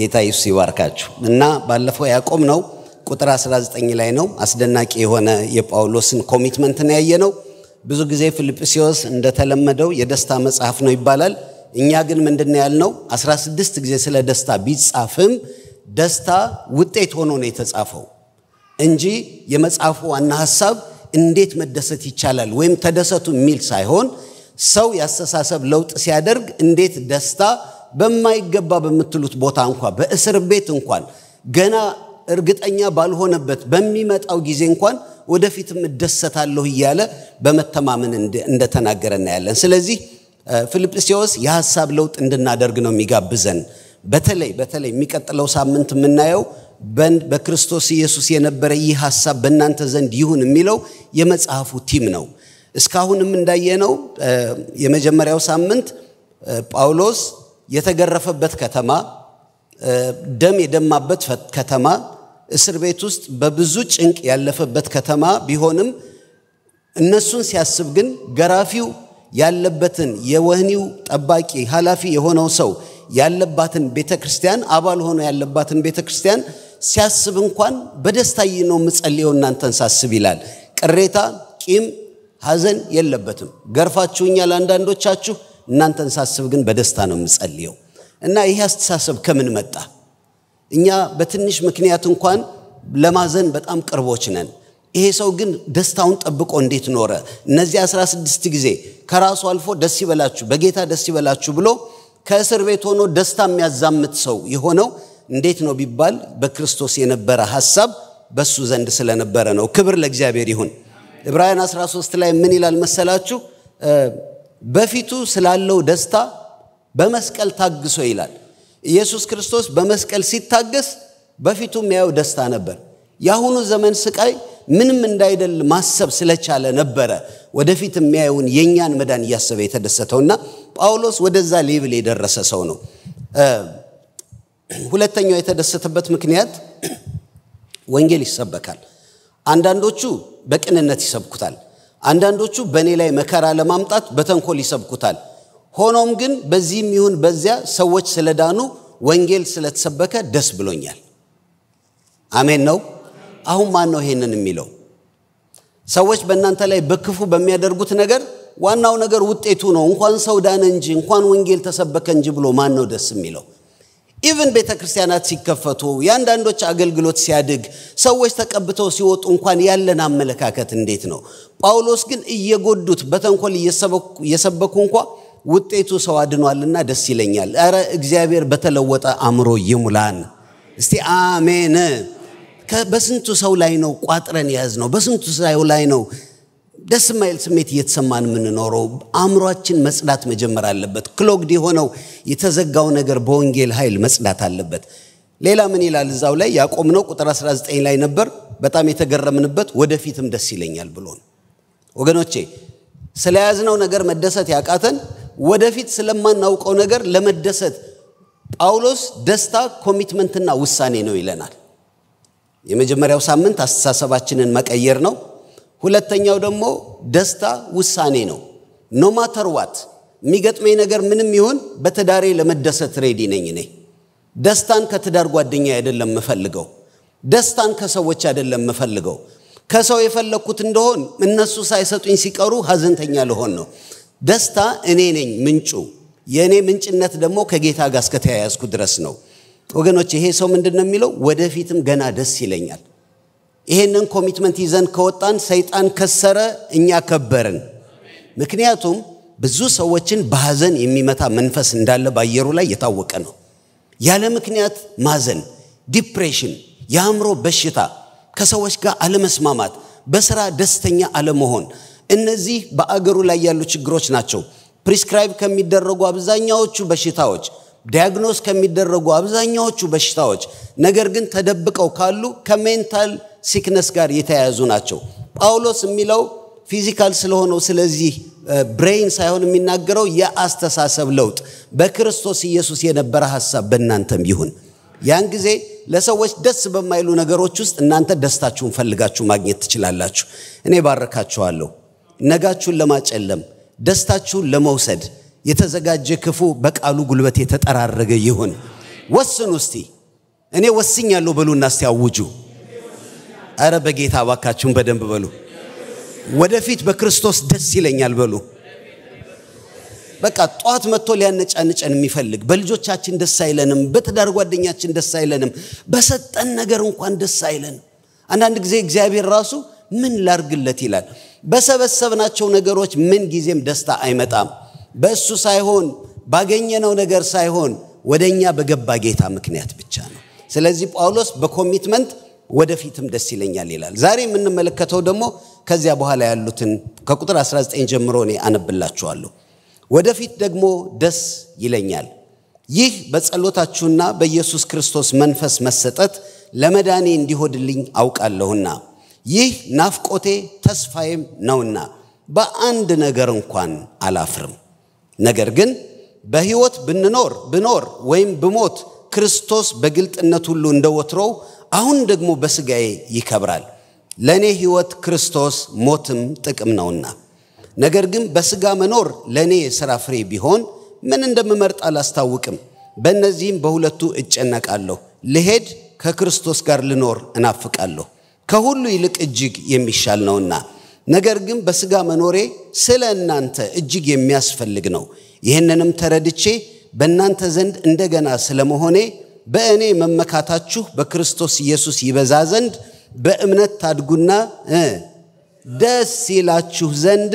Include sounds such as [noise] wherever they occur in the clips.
ጌታ ኢየሱስ ይባርካችሁ እና ባለፈው ያቆም ነው ቁጥር 19 ላይ ነው አስደናቂ የሆነ የጳውሎስን ነው ያየ ነው ብዙ ጊዜ ፊልጵስዎስ እንደተለመደው የደስታ መጽሐፍ ነው ይባላል እኛ ግን ምንድን ነው 16 ጊዜ ስለ ደስታ ቢጻፍም ደስታ ውጤት ሆኖ ነው የተጻፈው እንጂ የመጽሐፉ ዋና ሀሳብ እንዴት መደሰት ይቻላል ወይም ተደሰቱ የሚል ሳይሆን ሰው ያስተሳሰብ ለውጥ ሲያደርግ እንዴት ደስታ በማይገባ በምትሉት ቦታ እንኳ በእስር ቤት እንኳን ገና እርግጠኛ ባልሆነበት በሚመጣው ጊዜ እንኳን ወደፊትም እደሰታለሁ እያለ በመተማመን እንደተናገረ እናያለን። ስለዚህ ፊልጵስዎስ የሀሳብ ለውጥ እንድናደርግ ነው የሚጋብዘን። በተለይ በተለይ የሚቀጥለው ሳምንት የምናየው በክርስቶስ ኢየሱስ የነበረ ይህ ሀሳብ በእናንተ ዘንድ ይሁን የሚለው የመጽሐፉ ቲም ነው። እስካሁንም እንዳየነው የመጀመሪያው ሳምንት ጳውሎስ የተገረፈበት ከተማ፣ ደም የደማበት ከተማ፣ እስር ቤት ውስጥ በብዙ ጭንቅ ያለፈበት ከተማ ቢሆንም እነሱን ሲያስብ ግን ገራፊው ያለበትን የወህኒው ጠባቂ ኃላፊ የሆነው ሰው ያለባትን ቤተ ክርስቲያን አባል ሆኖ ያለባትን ቤተ ክርስቲያን ሲያስብ እንኳን በደስታ ነው ምጸልየው እናንተን ሳስብ ይላል። ቅሬታ፣ ቂም፣ ሐዘን የለበትም። ገርፋችሁኛል አንዳንዶቻችሁ እናንተን ሳስብ ግን በደስታ ነው የምጸልየው እና ይህ አስተሳሰብ ከምን መጣ እኛ በትንሽ ምክንያት እንኳን ለማዘን በጣም ቅርቦች ነን ይሄ ሰው ግን ደስታውን ጠብቆ እንዴት ኖረ እነዚህ 16 ጊዜ ከራሱ አልፎ ደስ ይበላችሁ በጌታ ደስ ይበላችሁ ብሎ ከእስር ቤት ሆኖ ደስታ የሚያዛምት ሰው የሆነው እንዴት ነው ቢባል በክርስቶስ የነበረ ሐሳብ በሱ ዘንድ ስለነበረ ነው ክብር ለእግዚአብሔር ይሁን ዕብራውያን 13 ላይ ምን ይላል መሰላችሁ በፊቱ ስላለው ደስታ በመስቀል ታግሶ ይላል። ኢየሱስ ክርስቶስ በመስቀል ሲታገስ በፊቱ የሚያየው ደስታ ነበር። የአሁኑ ዘመን ስቃይ ምንም እንዳይደል ማሰብ ስለቻለ ነበረ ወደፊት የሚያየውን የእኛን መዳን እያሰበ የተደሰተውና ጳውሎስ ወደዛ ሌብል የደረሰ ሰው ነው። ሁለተኛው የተደሰተበት ምክንያት ወንጌል ይሰበካል። አንዳንዶቹ በቅንነት ይሰብኩታል። አንዳንዶቹ በእኔ ላይ መከራ ለማምጣት በተንኮል ይሰብኩታል። ሆኖም ግን በዚህም ይሁን በዚያ ሰዎች ስለዳኑ ወንጌል ስለተሰበከ ደስ ብሎኛል። አሜን ነው። አሁን ማን ነው ይሄንን የሚለው? ሰዎች በእናንተ ላይ በክፉ በሚያደርጉት ነገር ዋናው ነገር ውጤቱ ነው። እንኳን ሰው ዳነ እንጂ እንኳን ወንጌል ተሰበከ እንጂ ብሎ ማን ነው ደስ የሚለው? ኢቭን ቤተ ክርስቲያናት ሲከፈቱ የአንዳንዶች አገልግሎት ሲያድግ ሰዎች ተቀብተው ሲወጡ እንኳን ያለን አመለካከት እንዴት ነው? ጳውሎስ ግን እየጎዱት በተንኮል እየሰበኩ እንኳ ውጤቱ ሰው አድኗልና ደስ ይለኛል። እረ እግዚአብሔር በተለወጠ አእምሮ ይሙላን። እስቲ አሜን። በስንቱ ሰው ላይ ነው ቋጥረን የያዝ ነው? በስንቱ ሰው ላይ ነው ደስ የማይል ስሜት እየተሰማን የምንኖረው አእምሯችን መጽዳት መጀመር አለበት። ክሎግድ የሆነው የተዘጋው ነገር በወንጌል ኃይል መጽዳት አለበት። ሌላ ምን ይላል እዛው ላይ ያቆምነው ቁጥር 19 ላይ ነበር። በጣም የተገረምንበት ወደፊትም ደስ ይለኛል ብሎ ነው። ወገኖቼ ስለያዝነው ነገር መደሰት ያቃተን ወደፊት ስለማናውቀው ነገር ለመደሰት ጳውሎስ ደስታ ኮሚትመንትና ውሳኔ ነው ይለናል። የመጀመሪያው ሳምንት አስተሳሰባችንን መቀየር ነው። ሁለተኛው ደግሞ ደስታ ውሳኔ ነው። ኖማተር ዋት የሚገጥመኝ ነገር ምንም ይሁን በትዳሬ ለመደሰት ሬዲ ነኝ እኔ። ደስታን ከትዳር ጓደኛ አይደለም የምፈልገው። ደስታን ከሰዎች አይደለም የምፈልገው። ከሰው የፈለግኩት እንደሆን እነሱ ሳይሰጡኝ ሲቀሩ ሀዘንተኛ ልሆን ነው። ደስታ እኔ ነኝ ምንጩ። የእኔ ምንጭነት ደግሞ ከጌታ ጋር እስከተያያዝኩ ድረስ ነው። ወገኖች፣ ይሄ ሰው ምንድን ነው የሚለው? ወደፊትም ገና ደስ ይለኛል። ይሄንን ኮሚትመንት ይዘን ከወጣን ሰይጣን ከሰረ፣ እኛ ከበርን። ምክንያቱም ብዙ ሰዎችን በሐዘን የሚመታ መንፈስ እንዳለ በአየሩ ላይ የታወቀ ነው። ያለ ምክንያት ማዘን፣ ዲፕሬሽን፣ የአእምሮ በሽታ፣ ከሰዎች ጋር አለመስማማት፣ በስራ ደስተኛ አለመሆን፣ እነዚህ በአገሩ ላይ ያሉ ችግሮች ናቸው። ፕሪስክራይብ ከሚደረጉ አብዛኛዎቹ በሽታዎች፣ ዲያግኖስ ከሚደረጉ አብዛኛዎቹ በሽታዎች ነገር ግን ተደብቀው ካሉ ከሜንታል ሲክነስ ጋር የተያያዙ ናቸው። ጳውሎስ የሚለው ፊዚካል ስለሆነው ስለዚህ ብሬን ሳይሆን የሚናገረው የአስተሳሰብ ለውጥ በክርስቶስ ኢየሱስ የነበረ ሀሳብ በእናንተም ይሁን። ያን ጊዜ ለሰዎች ደስ በማይሉ ነገሮች ውስጥ እናንተ ደስታችሁን ፈልጋችሁ ማግኘት ትችላላችሁ። እኔ ባረካችኋለሁ። ነጋችሁን ለማጨለም ደስታችሁን ለመውሰድ የተዘጋጀ ክፉ በቃሉ ጉልበት የተጠራረገ ይሁን። ወስኑ እስቲ። እኔ ወስኛለሁ በሉና እስቲ አውጁ። አረ በጌታ ባካችሁን በደንብ በሉ። ወደፊት በክርስቶስ ደስ ይለኛል በሉ። በቃ ጠዋት መጥቶ ሊያነጫንጨን የሚፈልግ በልጆቻችን ደስ አይለንም፣ በትዳር ጓደኛችን ደስ አይለንም፣ በሰጠን ነገር እንኳን ደስ አይለንም። አንዳንድ ጊዜ እግዚአብሔር ራሱ ምን ላርግለት ይላል። በሰበሰብናቸው ነገሮች ምን ጊዜም ደስታ አይመጣም። በእሱ ሳይሆን ባገኘነው ነገር ሳይሆን ወደ እኛ በገባ ጌታ ምክንያት ብቻ ነው። ስለዚህ ጳውሎስ በኮሚትመንት ወደፊትም ደስ ይለኛል ይላል። ዛሬ የምንመለከተው ደግሞ ከዚያ በኋላ ያሉትን ከቁጥር 19 ጀምሮ እኔ አነብላችኋለሁ። ወደፊት ደግሞ ደስ ይለኛል። ይህ በጸሎታችሁና በኢየሱስ ክርስቶስ መንፈስ መሰጠት ለመዳኔ እንዲሆድልኝ አውቃለሁና ይህ ናፍቆቴ ተስፋዬም ነውና በአንድ ነገር እንኳን አላፍርም። ነገር ግን በሕይወት ብንኖር ብኖር ወይም ብሞት ክርስቶስ በግልጥነት ሁሉ እንደ ወትሮው አሁን ደግሞ በስጋዬ ይከብራል። ለእኔ ሕይወት ክርስቶስ ሞትም ጥቅም ነውና። ነገር ግን በስጋ መኖር ለእኔ የሥራ ፍሬ ቢሆን ምን እንደምመርጥ አላስታውቅም። በእነዚህም በሁለቱ እጨነቃለሁ። ልሄድ ከክርስቶስ ጋር ልኖር እናፍቃለሁ፣ ከሁሉ ይልቅ እጅግ የሚሻል ነውና። ነገር ግን በስጋ መኖሬ ስለ እናንተ እጅግ የሚያስፈልግ ነው። ይህንንም ተረድቼ በእናንተ ዘንድ እንደገና ስለመሆኔ በእኔ መመካታችሁ በክርስቶስ ኢየሱስ ይበዛ ዘንድ በእምነት ታድጉና ደስ ይላችሁ ዘንድ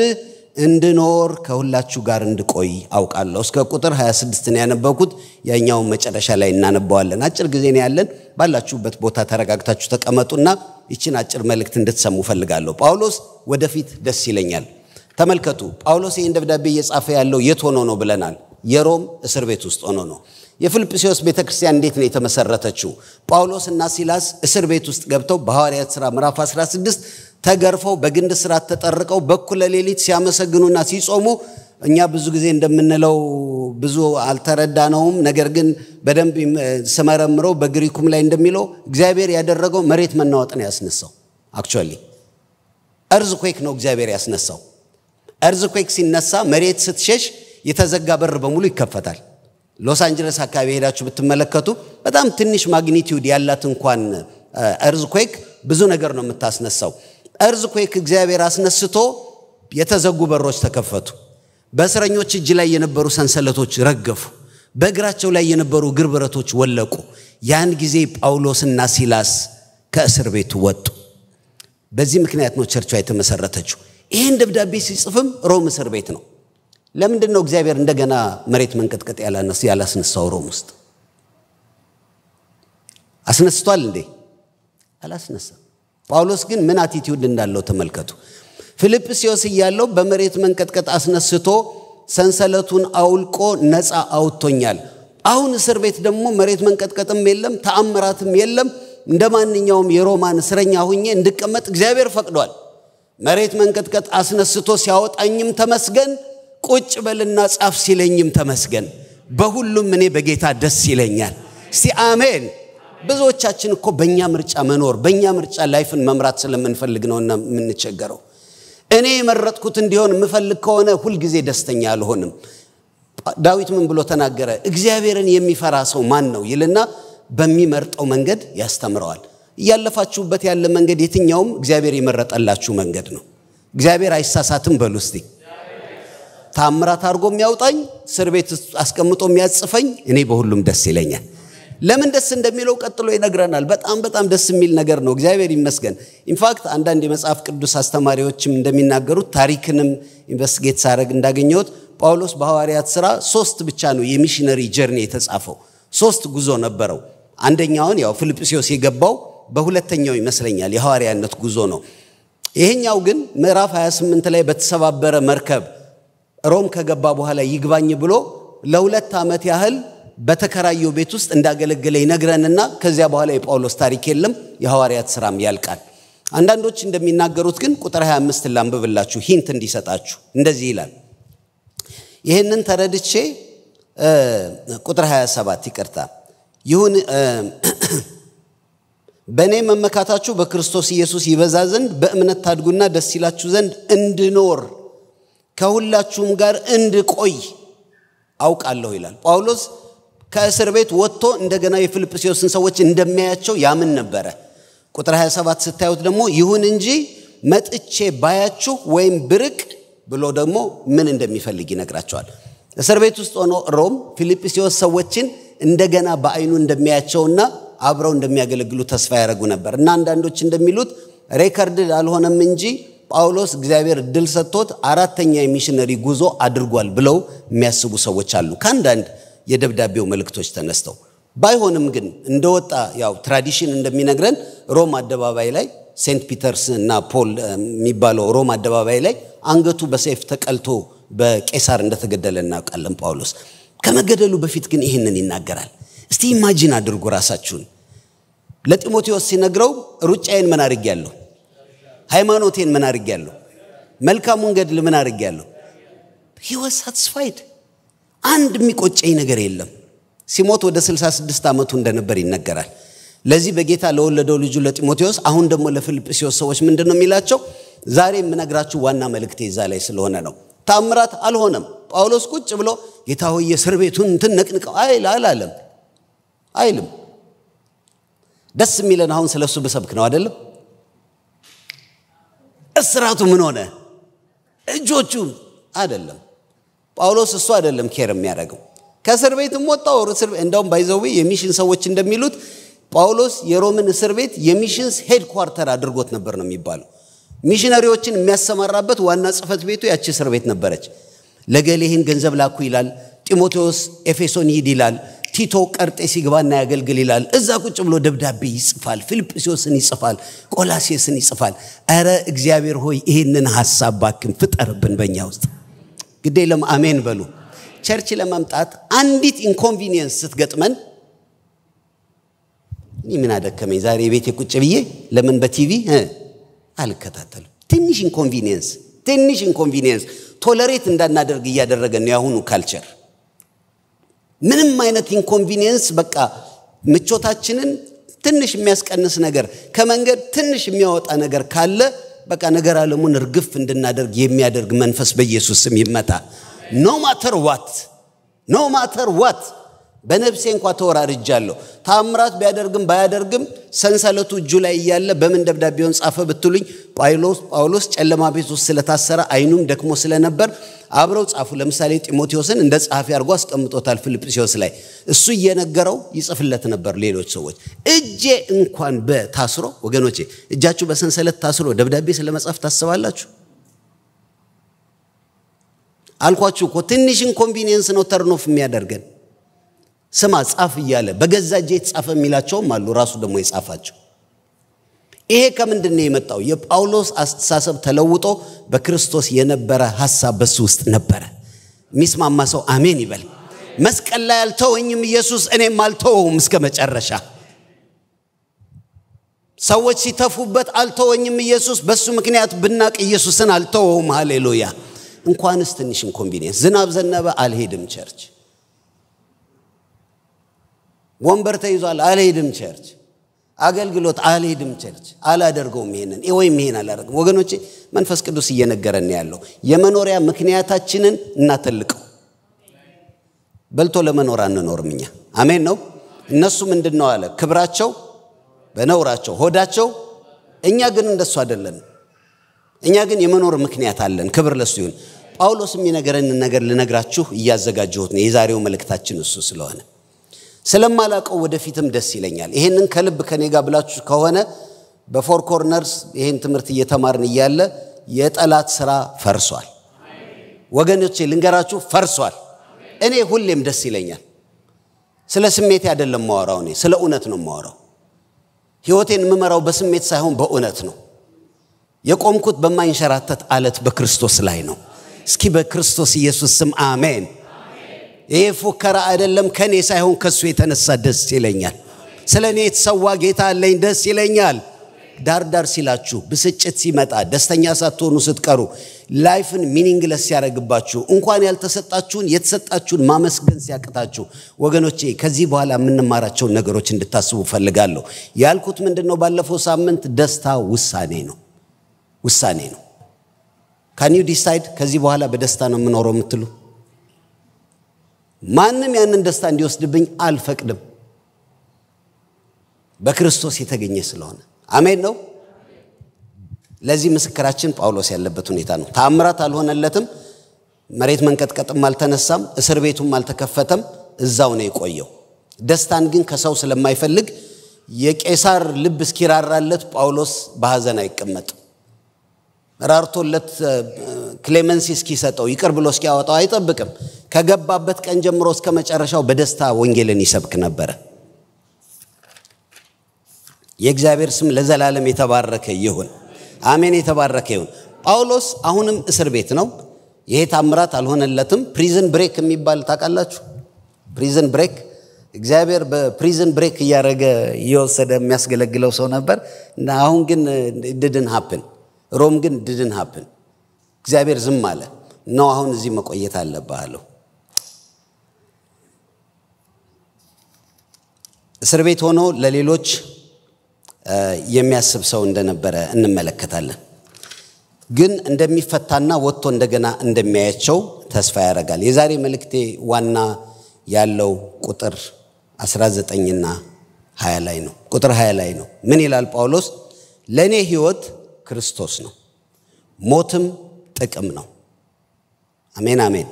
እንድኖር ከሁላችሁ ጋር እንድቆይ አውቃለሁ። እስከ ቁጥር 26 ነው ያነበብኩት። ያኛውን መጨረሻ ላይ እናነባዋለን። አጭር ጊዜ ነው ያለን። ባላችሁበት ቦታ ተረጋግታችሁ ተቀመጡና ይችን አጭር መልእክት እንድትሰሙ ፈልጋለሁ። ጳውሎስ ወደፊት ደስ ይለኛል። ተመልከቱ፣ ጳውሎስ ይህን ደብዳቤ እየጻፈ ያለው የት ሆኖ ነው ብለናል። የሮም እስር ቤት ውስጥ ሆኖ ነው። የፊልጵስዩስ ቤተ ክርስቲያን እንዴት ነው የተመሰረተችው? ጳውሎስ እና ሲላስ እስር ቤት ውስጥ ገብተው በሐዋርያት ሥራ ምዕራፍ 16 ተገርፈው በግንድ ስርዓት ተጠርቀው በኩለ ሌሊት ሲያመሰግኑና ሲጾሙ እኛ ብዙ ጊዜ እንደምንለው ብዙ አልተረዳነውም። ነገር ግን በደንብ ስመረምረው በግሪኩም ላይ እንደሚለው እግዚአብሔር ያደረገው መሬት መናወጥ ነው ያስነሳው። አክቹዋሊ እርዝ ኩዌክ ነው እግዚአብሔር ያስነሳው። እርዝ ኩዌክ ሲነሳ መሬት ስትሸሽ የተዘጋ በር በሙሉ ይከፈታል። ሎስ አንጀለስ አካባቢ ሄዳችሁ ብትመለከቱ በጣም ትንሽ ማግኒቲዩድ ያላት እንኳን እርዝኩዌክ ብዙ ነገር ነው የምታስነሳው። እርዝኩዌክ እግዚአብሔር አስነስቶ የተዘጉ በሮች ተከፈቱ። በእስረኞች እጅ ላይ የነበሩ ሰንሰለቶች ረገፉ። በእግራቸው ላይ የነበሩ እግር ብረቶች ወለቁ። ያን ጊዜ ጳውሎስና ሲላስ ከእስር ቤቱ ወጡ። በዚህ ምክንያት ነው ቸርቿ የተመሰረተችው። ይህን ደብዳቤ ሲጽፍም ሮም እስር ቤት ነው። ለምንድን ነው እግዚአብሔር እንደገና መሬት መንቀጥቀጥ ያላስነሳው ሮም ውስጥ? አስነስቷል እንዴ? አላስነሳም። ጳውሎስ ግን ምን አቲቲዩድ እንዳለው ተመልከቱ። ፊልጵስዮስ እያለው በመሬት መንቀጥቀጥ አስነስቶ ሰንሰለቱን አውልቆ ነፃ አውጥቶኛል። አሁን እስር ቤት ደግሞ መሬት መንቀጥቀጥም የለም፣ ተአምራትም የለም። እንደ ማንኛውም የሮማን እስረኛ ሁኜ እንድቀመጥ እግዚአብሔር ፈቅዷል። መሬት መንቀጥቀጥ አስነስቶ ሲያወጣኝም ተመስገን ቁጭ በልና ጻፍ ሲለኝም ተመስገን። በሁሉም እኔ በጌታ ደስ ይለኛል። እስቲ አሜን። ብዙዎቻችን እኮ በእኛ ምርጫ መኖር በእኛ ምርጫ ላይፍን መምራት ስለምንፈልግ ነውና የምንቸገረው። እኔ የመረጥኩት እንዲሆን የምፈልግ ከሆነ ሁልጊዜ ደስተኛ አልሆንም። ዳዊት ምን ብሎ ተናገረ? እግዚአብሔርን የሚፈራ ሰው ማን ነው ይልና በሚመርጠው መንገድ ያስተምረዋል። እያለፋችሁበት ያለ መንገድ የትኛውም እግዚአብሔር የመረጠላችሁ መንገድ ነው። እግዚአብሔር አይሳሳትም በሉ እስቲ። ታምራት አድርጎ የሚያውጣኝ እስር ቤት አስቀምጦ የሚያጽፈኝ እኔ በሁሉም ደስ ይለኛል። ለምን ደስ እንደሚለው ቀጥሎ ይነግረናል። በጣም በጣም ደስ የሚል ነገር ነው። እግዚአብሔር ይመስገን። ኢንፋክት አንዳንድ የመጽሐፍ ቅዱስ አስተማሪዎችም እንደሚናገሩት ታሪክንም ኢንቨስቲጌት ሳረግ እንዳገኘሁት ጳውሎስ በሐዋርያት ሥራ ሶስት ብቻ ነው የሚሽነሪ ጀርኒ የተጻፈው። ሶስት ጉዞ ነበረው። አንደኛውን ያው ፊልጵስዮስ የገባው በሁለተኛው ይመስለኛል የሐዋርያነት ጉዞ ነው። ይሄኛው ግን ምዕራፍ 28 ላይ በተሰባበረ መርከብ ሮም ከገባ በኋላ ይግባኝ ብሎ ለሁለት ዓመት ያህል በተከራየው ቤት ውስጥ እንዳገለገለ ይነግረንና ከዚያ በኋላ የጳውሎስ ታሪክ የለም፣ የሐዋርያት ሥራም ያልቃል። አንዳንዶች እንደሚናገሩት ግን ቁጥር 25 ላንብብላችሁ ሂንት እንዲሰጣችሁ እንደዚህ ይላል። ይህንን ተረድቼ ቁጥር 27 ይቅርታ ይሁን በእኔ መመካታችሁ በክርስቶስ ኢየሱስ ይበዛ ዘንድ በእምነት ታድጉና ደስ ይላችሁ ዘንድ እንድኖር ከሁላችሁም ጋር እንድቆይ አውቃለሁ ይላል ጳውሎስ ከእስር ቤት ወጥቶ እንደገና የፊልጵስዮስን ሰዎች እንደሚያያቸው ያምን ነበረ ቁጥር 27 ስታዩት ደግሞ ይሁን እንጂ መጥቼ ባያችሁ ወይም ብርቅ ብሎ ደግሞ ምን እንደሚፈልግ ይነግራቸዋል እስር ቤት ውስጥ ሆኖ ሮም ፊልጵስዮስ ሰዎችን እንደገና በአይኑ እንደሚያያቸውና አብረው እንደሚያገለግሉ ተስፋ ያደረጉ ነበር እና አንዳንዶች እንደሚሉት ሬከርድ አልሆነም እንጂ ጳውሎስ እግዚአብሔር ድል ሰጥቶት አራተኛ የሚሽነሪ ጉዞ አድርጓል ብለው የሚያስቡ ሰዎች አሉ ከአንዳንድ የደብዳቤው መልእክቶች ተነስተው ባይሆንም ግን እንደወጣ ያው ትራዲሽን እንደሚነግረን ሮም አደባባይ ላይ ሴንት ፒተርስ እና ፖል የሚባለው ሮም አደባባይ ላይ አንገቱ በሰይፍ ተቀልቶ በቄሳር እንደተገደለ እናውቃለን ጳውሎስ ከመገደሉ በፊት ግን ይህንን ይናገራል እስቲ ኢማጂን አድርጉ ራሳችሁን ለጢሞቴዎስ ሲነግረው ሩጫዬን ምን ያለሁ ሃይማኖቴን ምን አድርጌያለሁ መልካም መንገድ ምን አድርጌያለሁ ወ ሳትስፋይድ አንድ የሚቆጨኝ ነገር የለም ሲሞት ወደ 66 ዓመቱ እንደነበር ይነገራል ለዚህ በጌታ ለወለደው ልጁ ለጢሞቴዎስ አሁን ደግሞ ለፊልጵስዮስ ሰዎች ምንድን ነው የሚላቸው ዛሬ የምነግራችሁ ዋና መልእክቴ ይዛ ላይ ስለሆነ ነው ታምራት አልሆነም ጳውሎስ ቁጭ ብሎ ጌታ ሆይ የእስር ቤቱን ትነቅንቀው አይል አላለም አይልም ደስ የሚለን አሁን ስለሱ ብሰብክ ነው አይደለም እስራቱ ምን ሆነ እጆቹ አይደለም ጳውሎስ እሱ አይደለም ኬር የሚያደረገው ከእስር ቤትም ወጣው እንደውም ባይዘዊ የሚሽን ሰዎች እንደሚሉት ጳውሎስ የሮምን እስር ቤት የሚሽንስ ሄድኳርተር አድርጎት ነበር ነው የሚባለው ሚሽነሪዎችን የሚያሰማራበት ዋና ጽህፈት ቤቱ ያቺ እስር ቤት ነበረች ለገሌህን ገንዘብ ላኩ ይላል ጢሞቴዎስ ኤፌሶን ይሂድ ይላል ቲቶ ቀርጤ ሲገባና ያገልግል ይላል። እዛ ቁጭ ብሎ ደብዳቤ ይጽፋል፣ ፊልጵስዮስን ይጽፋል፣ ቆላሴስን ይጽፋል። እረ እግዚአብሔር ሆይ ይህንን ሀሳብ ባክን ፍጠርብን በእኛ ውስጥ። ግዴ ለም አሜን በሉ። ቸርች ለመምጣት አንዲት ኢንኮንቪኒየንስ ስትገጥመን እኔ ምን አደከመኝ ዛሬ የቤቴ ቁጭ ብዬ ለምን በቲቪ አልከታተልም። ትንሽ ኢንኮንቪኒየንስ ትንሽ ኢንኮንቪኒየንስ ቶለሬት እንዳናደርግ እያደረገን ነው የአሁኑ ካልቸር። ምንም አይነት ኢንኮንቪኒየንስ በቃ ምቾታችንን ትንሽ የሚያስቀንስ ነገር ከመንገድ ትንሽ የሚያወጣ ነገር ካለ በቃ ነገር አለሙን እርግፍ እንድናደርግ የሚያደርግ መንፈስ በኢየሱስ ስም ይመጣ ኖ ማተር ዋት ኖ ማተር ዋት በነፍሴ እንኳ ተወራርጃለሁ። ታምራት ቢያደርግም ባያደርግም ሰንሰለቱ እጁ ላይ እያለ በምን ደብዳቤውን ጻፈ ብትሉኝ ጳውሎስ ጨለማ ቤት ውስጥ ስለታሰረ አይኑም ደክሞ ስለነበር አብረው ጻፉ። ለምሳሌ ጢሞቴዎስን እንደ ጸሐፊ አድርጎ አስቀምጦታል ፊልጵስዎስ ላይ። እሱ እየነገረው ይጽፍለት ነበር ሌሎች ሰዎች። እጄ እንኳን በታስሮ ወገኖቼ፣ እጃችሁ በሰንሰለት ታስሮ ደብዳቤ ስለመጻፍ ታስባላችሁ? አልኳችሁ እኮ ትንሽ ኢንኮንቪኒየንስ ነው ተርኖፍ የሚያደርገን ስማ ጻፍ እያለ በገዛ እጄ የተጻፈ የሚላቸውም አሉ። ራሱ ደግሞ የጻፋቸው። ይሄ ከምንድን ነው የመጣው? የጳውሎስ አስተሳሰብ ተለውጦ በክርስቶስ የነበረ ሐሳብ በሱ ውስጥ ነበረ። የሚስማማ ሰው አሜን ይበል። መስቀል ላይ አልተወኝም ኢየሱስ፣ እኔም አልተወውም እስከ መጨረሻ። ሰዎች ሲተፉበት አልተወኝም ኢየሱስ፣ በሱ ምክንያት ብናቅ ኢየሱስን አልተወውም። ሃሌሉያ! እንኳንስ ትንሽ ኢንኮንቪኒየንስ ዝናብ ዘነበ፣ አልሄድም ቸርች ወንበር ተይዟል፣ አልሄድም ቸርች አገልግሎት አልሄድም ቸርች አላደርገውም። ይሄንን ወይም ይሄን አላደርግም። ወገኖቼ መንፈስ ቅዱስ እየነገረን ያለው የመኖሪያ ምክንያታችንን እናተልቀው። በልቶ ለመኖር አንኖርም እኛ። አሜን ነው። እነሱ ምንድን ነው አለ ክብራቸው በነውራቸው ሆዳቸው። እኛ ግን እንደሱ አይደለንም። እኛ ግን የመኖር ምክንያት አለን። ክብር ለሱ ይሁን። ጳውሎስ የሚነገረንን ነገር ልነግራችሁ እያዘጋጀሁት ነው። የዛሬው መልእክታችን እሱ ስለሆነ ስለማላቀው ወደፊትም ደስ ይለኛል። ይሄንን ከልብ ከኔ ጋር ብላችሁ ከሆነ በፎር ኮርነርስ ይሄን ትምህርት እየተማርን እያለ የጠላት ስራ ፈርሷል። ወገኖቼ ልንገራችሁ፣ ፈርሷል። እኔ ሁሌም ደስ ይለኛል። ስለ ስሜቴ አይደለም ማወራው፣ እኔ ስለ እውነት ነው ማወራው። ህይወቴን የምመራው በስሜት ሳይሆን በእውነት ነው። የቆምኩት በማይንሸራተት አለት በክርስቶስ ላይ ነው። እስኪ በክርስቶስ ኢየሱስ ስም አሜን። ይሄ ፉከራ አይደለም፣ ከኔ ሳይሆን ከሱ የተነሳ ደስ ይለኛል። ስለ እኔ የተሰዋ ጌታ አለኝ፣ ደስ ይለኛል። ዳር ዳር ሲላችሁ ብስጭት ሲመጣ ደስተኛ ሳትሆኑ ስትቀሩ ላይፍን ሚኒንግለስ ሲያደርግባችሁ እንኳን ያልተሰጣችሁን የተሰጣችሁን ማመስገን ሲያቅታችሁ ወገኖቼ ከዚህ በኋላ የምንማራቸውን ነገሮች እንድታስቡ ፈልጋለሁ። ያልኩት ምንድን ነው? ባለፈው ሳምንት ደስታ ውሳኔ ነው። ውሳኔ ነው። ካን ዲሳይድ ከዚህ በኋላ በደስታ ነው የምኖረው የምትሉ ማንም ያንን ደስታ እንዲወስድብኝ አልፈቅድም በክርስቶስ የተገኘ ስለሆነ አሜን ነው ለዚህ ምስክራችን ጳውሎስ ያለበት ሁኔታ ነው ታምራት አልሆነለትም መሬት መንቀጥቀጥም አልተነሳም እስር ቤቱም አልተከፈተም እዛው ነው የቆየው ደስታን ግን ከሰው ስለማይፈልግ የቄሳር ልብ እስኪራራለት ጳውሎስ በሐዘን አይቀመጥም ራርቶለት ክሌመንሲ እስኪሰጠው ይቅር ብሎ እስኪያወጣው አይጠብቅም ከገባበት ቀን ጀምሮ እስከ መጨረሻው በደስታ ወንጌልን ይሰብክ ነበረ። የእግዚአብሔር ስም ለዘላለም የተባረከ ይሁን። አሜን። የተባረከ ይሁን። ጳውሎስ አሁንም እስር ቤት ነው። ይሄ ታምራት አልሆነለትም። ፕሪዝን ብሬክ የሚባል ታውቃላችሁ? ፕሪዝን ብሬክ እግዚአብሔር በፕሪዝን ብሬክ እያደረገ እየወሰደ የሚያስገለግለው ሰው ነበር። አሁን ግን ድድን ሀፕን ሮም ግን ድድን ሀፕን እግዚአብሔር ዝም አለ ነው። አሁን እዚህ መቆየት አለብህ አለው። እስር ቤት ሆኖ ለሌሎች የሚያስብ ሰው እንደነበረ እንመለከታለን። ግን እንደሚፈታና ወጥቶ እንደገና እንደሚያያቸው ተስፋ ያደርጋል። የዛሬ መልእክቴ ዋና ያለው ቁጥር 19ና 20 ላይ ነው። ቁጥር 20 ላይ ነው። ምን ይላል ጳውሎስ? ለእኔ ህይወት ክርስቶስ ነው፣ ሞትም ጥቅም ነው። አሜን አሜን።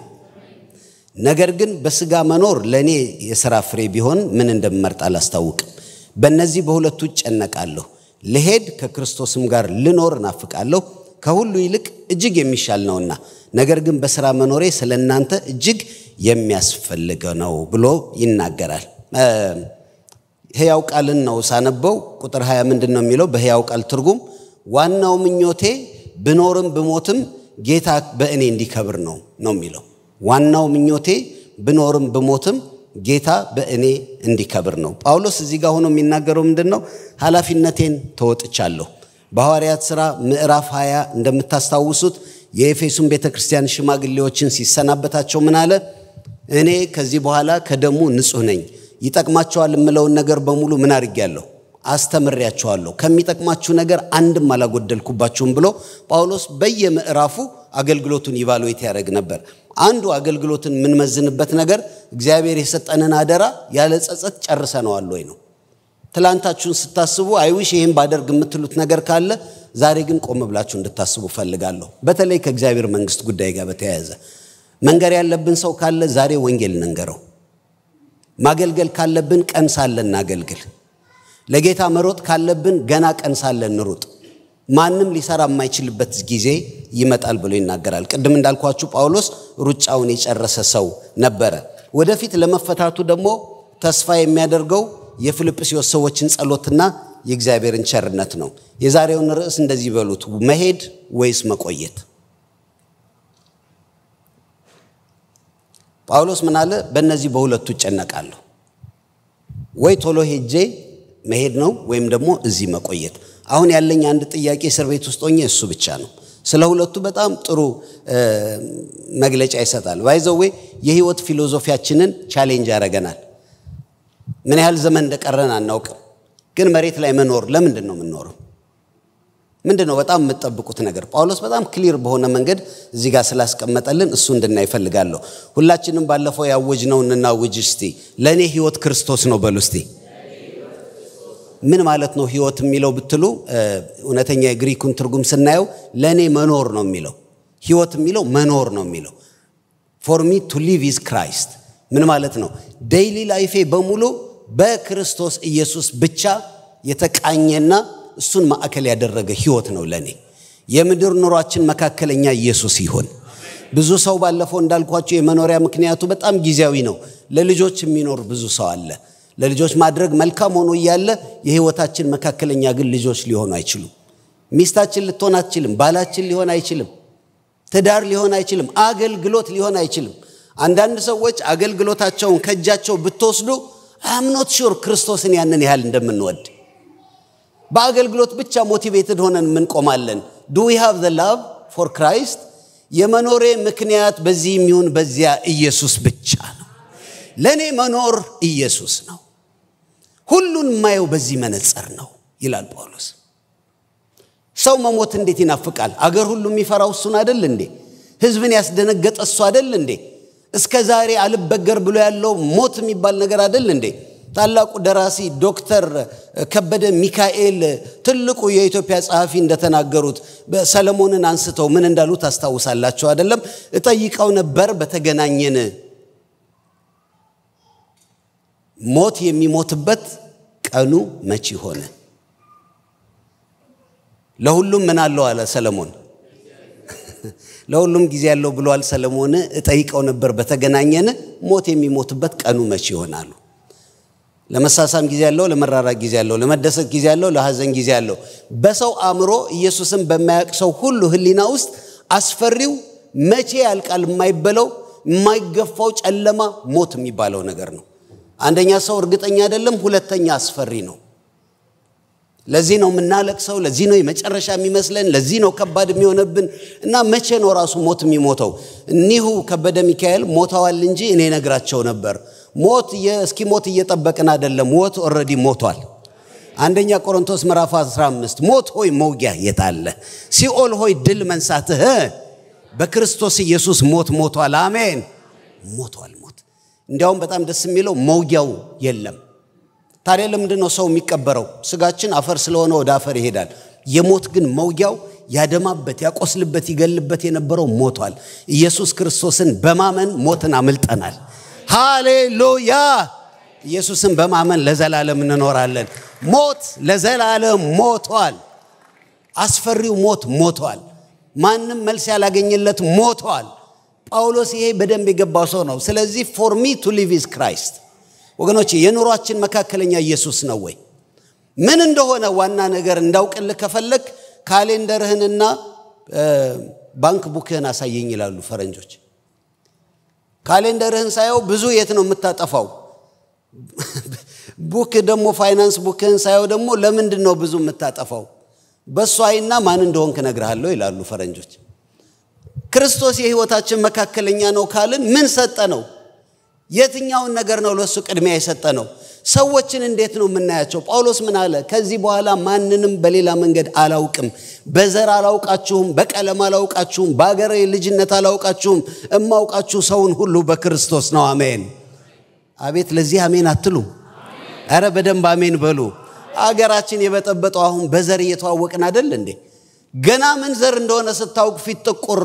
ነገር ግን በስጋ መኖር ለእኔ የሥራ ፍሬ ቢሆን ምን እንደምመርጥ አላስታውቅም። በእነዚህ በሁለቱ እጨነቃለሁ። ልሄድ ከክርስቶስም ጋር ልኖር እናፍቃለሁ፣ ከሁሉ ይልቅ እጅግ የሚሻል ነውና። ነገር ግን በሥራ መኖሬ ስለ እናንተ እጅግ የሚያስፈልገ ነው ብሎ ይናገራል። ሕያው ቃልን ነው ሳነበው። ቁጥር 20 ምንድን ነው የሚለው? በሕያው ቃል ትርጉም ዋናው ምኞቴ ብኖርም ብሞትም ጌታ በእኔ እንዲከብር ነው ነው የሚለው ዋናው ምኞቴ ብኖርም ብሞትም ጌታ በእኔ እንዲከብር ነው። ጳውሎስ እዚህ ጋር ሆኖ የሚናገረው ምንድን ነው? ኃላፊነቴን ተወጥቻለሁ። በሐዋርያት ሥራ ምዕራፍ 20 እንደምታስታውሱት የኤፌሱን ቤተ ክርስቲያን ሽማግሌዎችን ሲሰናበታቸው ምን አለ? እኔ ከዚህ በኋላ ከደሙ ንጹሕ ነኝ። ይጠቅማቸዋል የምለውን ነገር በሙሉ ምን አድርጌያለሁ? አስተምሬያቸዋለሁ። ከሚጠቅማችሁ ነገር አንድም አላጎደልኩባችሁም ብሎ ጳውሎስ በየምዕራፉ አገልግሎቱን ኢቫሉዌት ያደረግ ነበር አንዱ አገልግሎትን የምንመዝንበት ነገር እግዚአብሔር የሰጠንን አደራ ያለ ጸጸት ጨርሰነዋል ወይ ነው ትላንታችሁን ስታስቡ አይዊሽ ይህን ባደርግ የምትሉት ነገር ካለ ዛሬ ግን ቆም ብላችሁ እንድታስቡ ፈልጋለሁ በተለይ ከእግዚአብሔር መንግስት ጉዳይ ጋር በተያያዘ መንገር ያለብን ሰው ካለ ዛሬ ወንጌል እንንገረው ማገልገል ካለብን ቀን ሳለን እናገልግል ለጌታ መሮጥ ካለብን ገና ቀን ሳለን እንሩጥ ማንም ሊሰራ የማይችልበት ጊዜ ይመጣል ብሎ ይናገራል። ቅድም እንዳልኳችሁ ጳውሎስ ሩጫውን የጨረሰ ሰው ነበረ። ወደፊት ለመፈታቱ ደግሞ ተስፋ የሚያደርገው የፊልጵስዩስ ሰዎችን ጸሎትና የእግዚአብሔርን ቸርነት ነው። የዛሬውን ርዕስ እንደዚህ በሉት፣ መሄድ ወይስ መቆየት? ጳውሎስ ምን አለ? በእነዚህ በሁለቱ እጨነቃለሁ። ወይ ቶሎ ሄጄ መሄድ ነው ወይም ደግሞ እዚህ መቆየት አሁን ያለኝ አንድ ጥያቄ እስር ቤት ውስጥ ሆኜ እሱ ብቻ ነው። ስለ ሁለቱ በጣም ጥሩ መግለጫ ይሰጣል። ባይዘዌ የህይወት ፊሎዞፊያችንን ቻሌንጅ ያደረገናል። ምን ያህል ዘመን እንደቀረን አናውቅም፣ ግን መሬት ላይ መኖር ለምንድን ነው የምንኖረው? ምንድን ነው በጣም የምጠብቁት ነገር? ጳውሎስ በጣም ክሊር በሆነ መንገድ እዚህ ጋር ስላስቀመጠልን እሱ እንድና ይፈልጋለሁ። ሁላችንም ባለፈው ነው እንናውጅ እስቲ። ለእኔ ህይወት ክርስቶስ ነው በሉ እስቲ። ምን ማለት ነው ህይወት የሚለው ብትሉ እውነተኛ የግሪኩን ትርጉም ስናየው ለእኔ መኖር ነው የሚለው ህይወት የሚለው መኖር ነው የሚለው ፎር ሚ ቱ ሊቭ ኢዝ ክራይስት ምን ማለት ነው ዴይሊ ላይፌ በሙሉ በክርስቶስ ኢየሱስ ብቻ የተቃኘና እሱን ማዕከል ያደረገ ህይወት ነው ለእኔ የምድር ኑሯችን መካከለኛ ኢየሱስ ይሆን ብዙ ሰው ባለፈው እንዳልኳቸው የመኖሪያ ምክንያቱ በጣም ጊዜያዊ ነው ለልጆች የሚኖር ብዙ ሰው አለ ለልጆች ማድረግ መልካም ሆኖ እያለ የህይወታችን መካከለኛ ግን ልጆች ሊሆኑ አይችሉም ሚስታችን ልትሆን አትችልም ባላችን ሊሆን አይችልም ትዳር ሊሆን አይችልም አገልግሎት ሊሆን አይችልም አንዳንድ ሰዎች አገልግሎታቸውን ከእጃቸው ብትወስዱ አምኖት ሹር ክርስቶስን ያንን ያህል እንደምንወድ በአገልግሎት ብቻ ሞቲቬትድ ሆነን ምንቆማለን ዱ ዊ ሃቭ ዘ ላቭ ፎር ክራይስት የመኖሬ ምክንያት በዚህ የሚሆን በዚያ ኢየሱስ ብቻ ነው ለእኔ መኖር ኢየሱስ ነው ሁሉን የማየው በዚህ መነጽር ነው ይላል ጳውሎስ። ሰው መሞት እንዴት ይናፍቃል? አገር ሁሉ የሚፈራው እሱን አይደል እንዴ? ህዝብን ያስደነገጠ እሱ አይደል እንዴ? እስከ ዛሬ አልበገር ብሎ ያለው ሞት የሚባል ነገር አይደል እንዴ? ታላቁ ደራሲ ዶክተር ከበደ ሚካኤል ትልቁ የኢትዮጵያ ጸሐፊ እንደተናገሩት ሰለሞንን አንስተው ምን እንዳሉ ታስታውሳላቸው አይደለም? እጠይቀው ነበር በተገናኘን ሞት የሚሞትበት ቀኑ መቼ ሆነ? ለሁሉም ምን አለው አለ ሰለሞን። ለሁሉም ጊዜ ያለው ብሏል ሰለሞን። እጠይቀው ነበር በተገናኘን ሞት የሚሞትበት ቀኑ መቼ ይሆናሉ? ለመሳሳም ጊዜ ያለው፣ ለመራራቅ ጊዜ ያለው፣ ለመደሰት ጊዜ ያለው፣ ለሐዘን ጊዜ ያለው። በሰው አእምሮ ኢየሱስን በማያውቅ ሰው ሁሉ ህሊና ውስጥ አስፈሪው መቼ ያልቃል የማይበለው የማይገፋው ጨለማ ሞት የሚባለው ነገር ነው። አንደኛ ሰው እርግጠኛ አይደለም፣ ሁለተኛ አስፈሪ ነው። ለዚህ ነው የምናለቅሰው፣ ለዚህ ነው የመጨረሻ የሚመስለን፣ ለዚህ ነው ከባድ የሚሆነብን እና መቼ ነው ራሱ ሞት የሚሞተው? እኒሁ ከበደ ሚካኤል ሞተዋል እንጂ እኔ ነግራቸው ነበር። ሞት እስኪ ሞት እየጠበቅን አይደለም፣ ሞት ኦልሬዲ ሞቷል። አንደኛ ቆሮንቶስ ምዕራፍ 15 ሞት ሆይ መውጊያ የታለ? ሲኦል ሆይ ድል መንሳትህ በክርስቶስ ኢየሱስ ሞት ሞቷል። አሜን ሞቷል። እንዲያውም በጣም ደስ የሚለው መውጊያው የለም። ታዲያ ለምንድን ነው ሰው የሚቀበረው? ስጋችን አፈር ስለሆነ ወደ አፈር ይሄዳል። የሞት ግን መውጊያው ያደማበት፣ ያቆስልበት፣ ይገልበት የነበረው ሞቷል። ኢየሱስ ክርስቶስን በማመን ሞትን አምልጠናል። ሃሌሉያ! ኢየሱስን በማመን ለዘላለም እንኖራለን። ሞት ለዘላለም ሞቷል። አስፈሪው ሞት ሞቷል። ማንም መልስ ያላገኘለት ሞቷል። ጳውሎስ ይሄ በደንብ የገባው ሰው ነው። ስለዚህ ፎር ሚ ቱ ሊቭ ኢዝ ክራይስት። ወገኖች የኑሯችን መካከለኛ ኢየሱስ ነው ወይ? ምን እንደሆነ ዋና ነገር እንዳውቅልህ ከፈለግ ካሌንደርህንና ባንክ ቡክህን አሳየኝ ይላሉ ፈረንጆች። ካሌንደርህን ሳየው ብዙ የት ነው የምታጠፋው? ቡክ ደግሞ ፋይናንስ ቡክህን ሳየው ደግሞ ለምንድን ነው ብዙ የምታጠፋው? በእሱ አይና ማን እንደሆንክ እነግርሃለሁ ይላሉ ፈረንጆች። ክርስቶስ የህይወታችን መካከለኛ ነው ካልን ምን ሰጠ ነው? የትኛውን ነገር ነው ለሱ ቅድሚያ የሰጠ ነው? ሰዎችን እንዴት ነው የምናያቸው? ጳውሎስ ምን አለ? ከዚህ በኋላ ማንንም በሌላ መንገድ አላውቅም፣ በዘር አላውቃችሁም፣ በቀለም አላውቃችሁም፣ በአገር ልጅነት አላውቃችሁም፣ እማውቃችሁ ሰውን ሁሉ በክርስቶስ ነው። አሜን። አቤት ለዚህ አሜን አትሉ? ኧረ በደንብ አሜን በሉ። አገራችን የበጠበጠው አሁን በዘር እየተዋወቅን አደል እንዴ? ገና ምን ዘር እንደሆነ ስታውቅ ፊት ጥቁር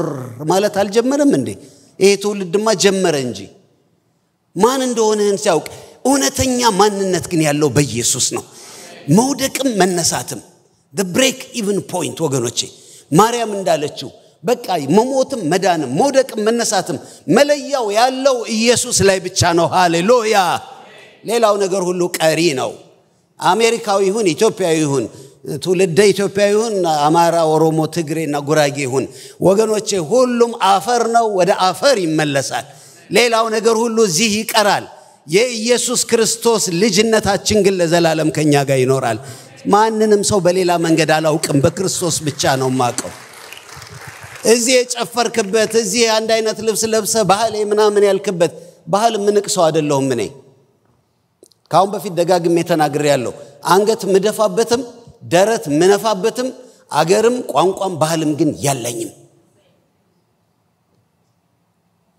ማለት አልጀመረም እንዴ? ይሄ ትውልድማ ጀመረ እንጂ ማን እንደሆነህን ሲያውቅ እውነተኛ ማንነት ግን ያለው በኢየሱስ ነው። መውደቅም መነሳትም ደ ብሬክ ኢቭን ፖይንት ወገኖቼ፣ ማርያም እንዳለችው በቃ መሞትም መዳንም መውደቅም መነሳትም መለያው ያለው ኢየሱስ ላይ ብቻ ነው። ሃሌሉያ! ሌላው ነገር ሁሉ ቀሪ ነው። አሜሪካዊ ይሁን ኢትዮጵያዊ ይሁን ትውልደ ኢትዮጵያ ይሁን አማራ፣ ኦሮሞ፣ ትግሬና ጉራጌ ይሁን ወገኖቼ፣ ሁሉም አፈር ነው፣ ወደ አፈር ይመለሳል። ሌላው ነገር ሁሉ እዚህ ይቀራል። የኢየሱስ ክርስቶስ ልጅነታችን ግን ለዘላለም ከኛ ጋር ይኖራል። ማንንም ሰው በሌላ መንገድ አላውቅም፣ በክርስቶስ ብቻ ነው ማቀው። እዚህ የጨፈርክበት እዚህ አንድ አይነት ልብስ ለብሰ ባህሌ ምናምን ያልክበት ባህል ምንቅ ሰው አይደለሁም እኔ። ከአሁን በፊት ደጋግሜ ተናግሬ ያለው አንገት ምደፋበትም ደረት ምነፋበትም አገርም ቋንቋም ባህልም ግን የለኝም።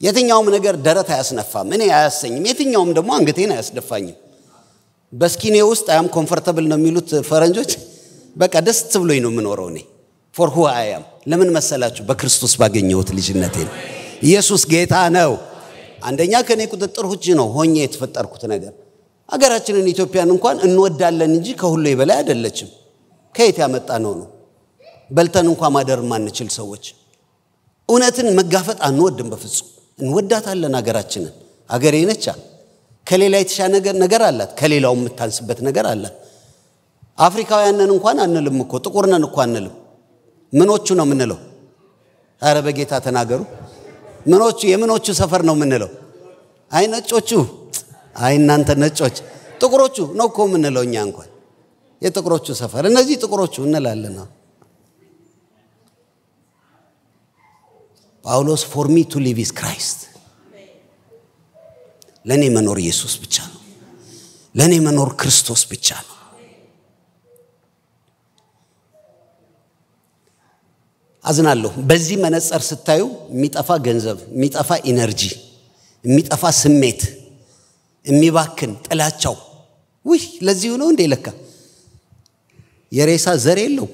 የትኛውም ነገር ደረት አያስነፋም፣ እኔ አያሰኝም። የትኛውም ደግሞ አንገቴን አያስደፋኝም። በስኪኔ ውስጥ አያም ኮምፎርተብል ነው የሚሉት ፈረንጆች። በቃ ደስ ብሎኝ ነው የምኖረው እኔ ፎር ሁ አያም። ለምን መሰላችሁ? በክርስቶስ ባገኘሁት ልጅነቴ ነው። ኢየሱስ ጌታ ነው። አንደኛ ከእኔ ቁጥጥር ውጭ ነው ሆኜ የተፈጠርኩት ነገር። አገራችንን ኢትዮጵያን እንኳን እንወዳለን እንጂ ከሁሉ በላይ አይደለችም። ከየት ያመጣ ነው ነው በልተን እንኳ ማደር ማንችል ሰዎች እውነትን መጋፈጥ አንወድም በፍጹም እንወዳታለን ሀገራችንን ሀገሬ ነቻ ከሌላ የተሻ ነገር አላት ከሌላው የምታንስበት ነገር አላት አፍሪካውያንን እንኳን አንልም እኮ ጥቁርነን እኮ አንልም ምኖቹ ነው የምንለው አረ በጌታ ተናገሩ ምኖቹ የምኖቹ ሰፈር ነው የምንለው አይ ነጮቹ አይ እናንተ ነጮች ጥቁሮቹ ነው እኮ የምንለው እኛ እንኳን የጥቁሮቹ ሰፈር እነዚህ ጥቁሮቹ እንላለን ጳውሎስ ፎር ሚ ቱ ሊቭ ኢዝ ክራይስት ለእኔ መኖር ኢየሱስ ብቻ ነው ለእኔ መኖር ክርስቶስ ብቻ ነው አዝናለሁ በዚህ መነጸር ስታዩ የሚጠፋ ገንዘብ የሚጠፋ ኢነርጂ የሚጠፋ ስሜት የሚባክን ጥላቻው ውይ ለዚሁ ነው እንዴ ለካ የሬሳ ዘር የለው።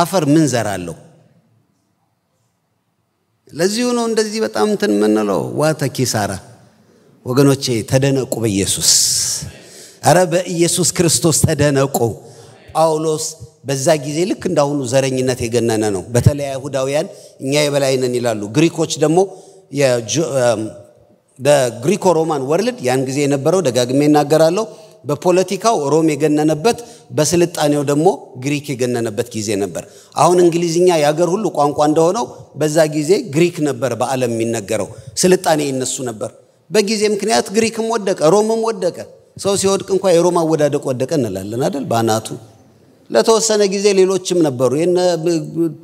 አፈር ምን ዘር አለው? ለዚሁ ነው እንደዚህ በጣም እንትን የምንለው። ዋተ ኪሳራ ወገኖቼ፣ ተደነቁ በኢየሱስ አረ በኢየሱስ ክርስቶስ ተደነቁ። ጳውሎስ በዛ ጊዜ ልክ እንዳሁኑ ዘረኝነት የገነነ ነው። በተለይ አይሁዳውያን እኛ የበላይነን ይላሉ። ግሪኮች ደግሞ ግሪኮ ሮማን ወርልድ ያን ጊዜ የነበረው ደጋግሜ እናገራለሁ በፖለቲካው ሮም የገነነበት፣ በስልጣኔው ደግሞ ግሪክ የገነነበት ጊዜ ነበር። አሁን እንግሊዝኛ የአገር ሁሉ ቋንቋ እንደሆነው በዛ ጊዜ ግሪክ ነበር በዓለም የሚነገረው። ስልጣኔ ይነሱ ነበር። በጊዜ ምክንያት ግሪክም ወደቀ፣ ሮምም ወደቀ። ሰው ሲወድቅ እንኳ የሮም አወዳደቅ ወደቀ እንላለን አደል? በአናቱ ለተወሰነ ጊዜ ሌሎችም ነበሩ፣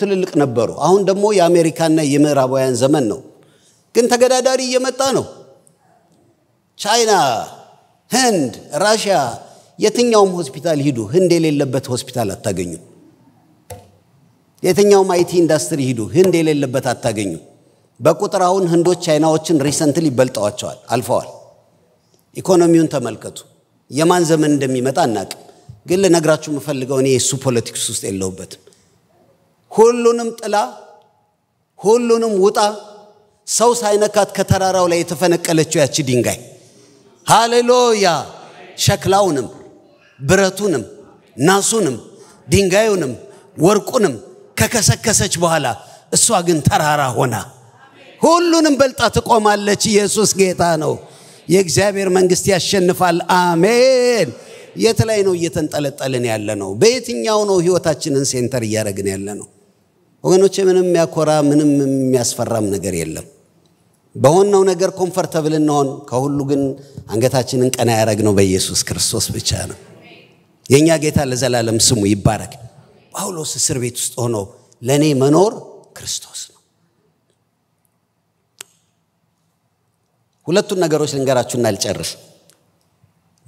ትልልቅ ነበሩ። አሁን ደግሞ የአሜሪካና የምዕራባውያን ዘመን ነው። ግን ተገዳዳሪ እየመጣ ነው። ቻይና ህንድ፣ ራሽያ፣ የትኛውም ሆስፒታል ሂዱ፣ ህንድ የሌለበት ሆስፒታል አታገኙ። የትኛውም አይቲ ኢንዱስትሪ ሂዱ፣ ህንድ የሌለበት አታገኙ። በቁጥር አሁን ህንዶች ቻይናዎችን ሪሰንትሊ ይበልጠዋቸዋል፣ አልፈዋል። ኢኮኖሚውን ተመልከቱ። የማን ዘመን እንደሚመጣ አናቅም። ግን ልነግራችሁ የምፈልገው እኔ የእሱ ፖለቲክስ ውስጥ የለውበት ሁሉንም ጥላ፣ ሁሉንም ውጣ፣ ሰው ሳይነካት ከተራራው ላይ የተፈነቀለችው ያቺ ድንጋይ ሃሌሉያ። ሸክላውንም ብረቱንም ናሱንም ድንጋዩንም ወርቁንም ከከሰከሰች በኋላ እሷ ግን ተራራ ሆና ሁሉንም በልጣ ትቆማለች። ኢየሱስ ጌታ ነው። የእግዚአብሔር መንግስት ያሸንፋል። አሜን። የት ላይ ነው እየተንጠለጠልን ያለ ነው? በየትኛው ነው ህይወታችንን ሴንተር እያደረግን ያለ ነው? ወገኖቼ ምንም የሚያኮራ ምንም የሚያስፈራም ነገር የለም። በሆነው ነገር ኮምፈርተብል እንሆን፣ ከሁሉ ግን አንገታችንን ቀና ያደረግነው በኢየሱስ ክርስቶስ ብቻ ነው። የእኛ ጌታ ለዘላለም ስሙ ይባረክ። ጳውሎስ እስር ቤት ውስጥ ሆኖ ለእኔ መኖር ክርስቶስ ነው። ሁለቱን ነገሮች ልንገራችሁና ልጨርስ።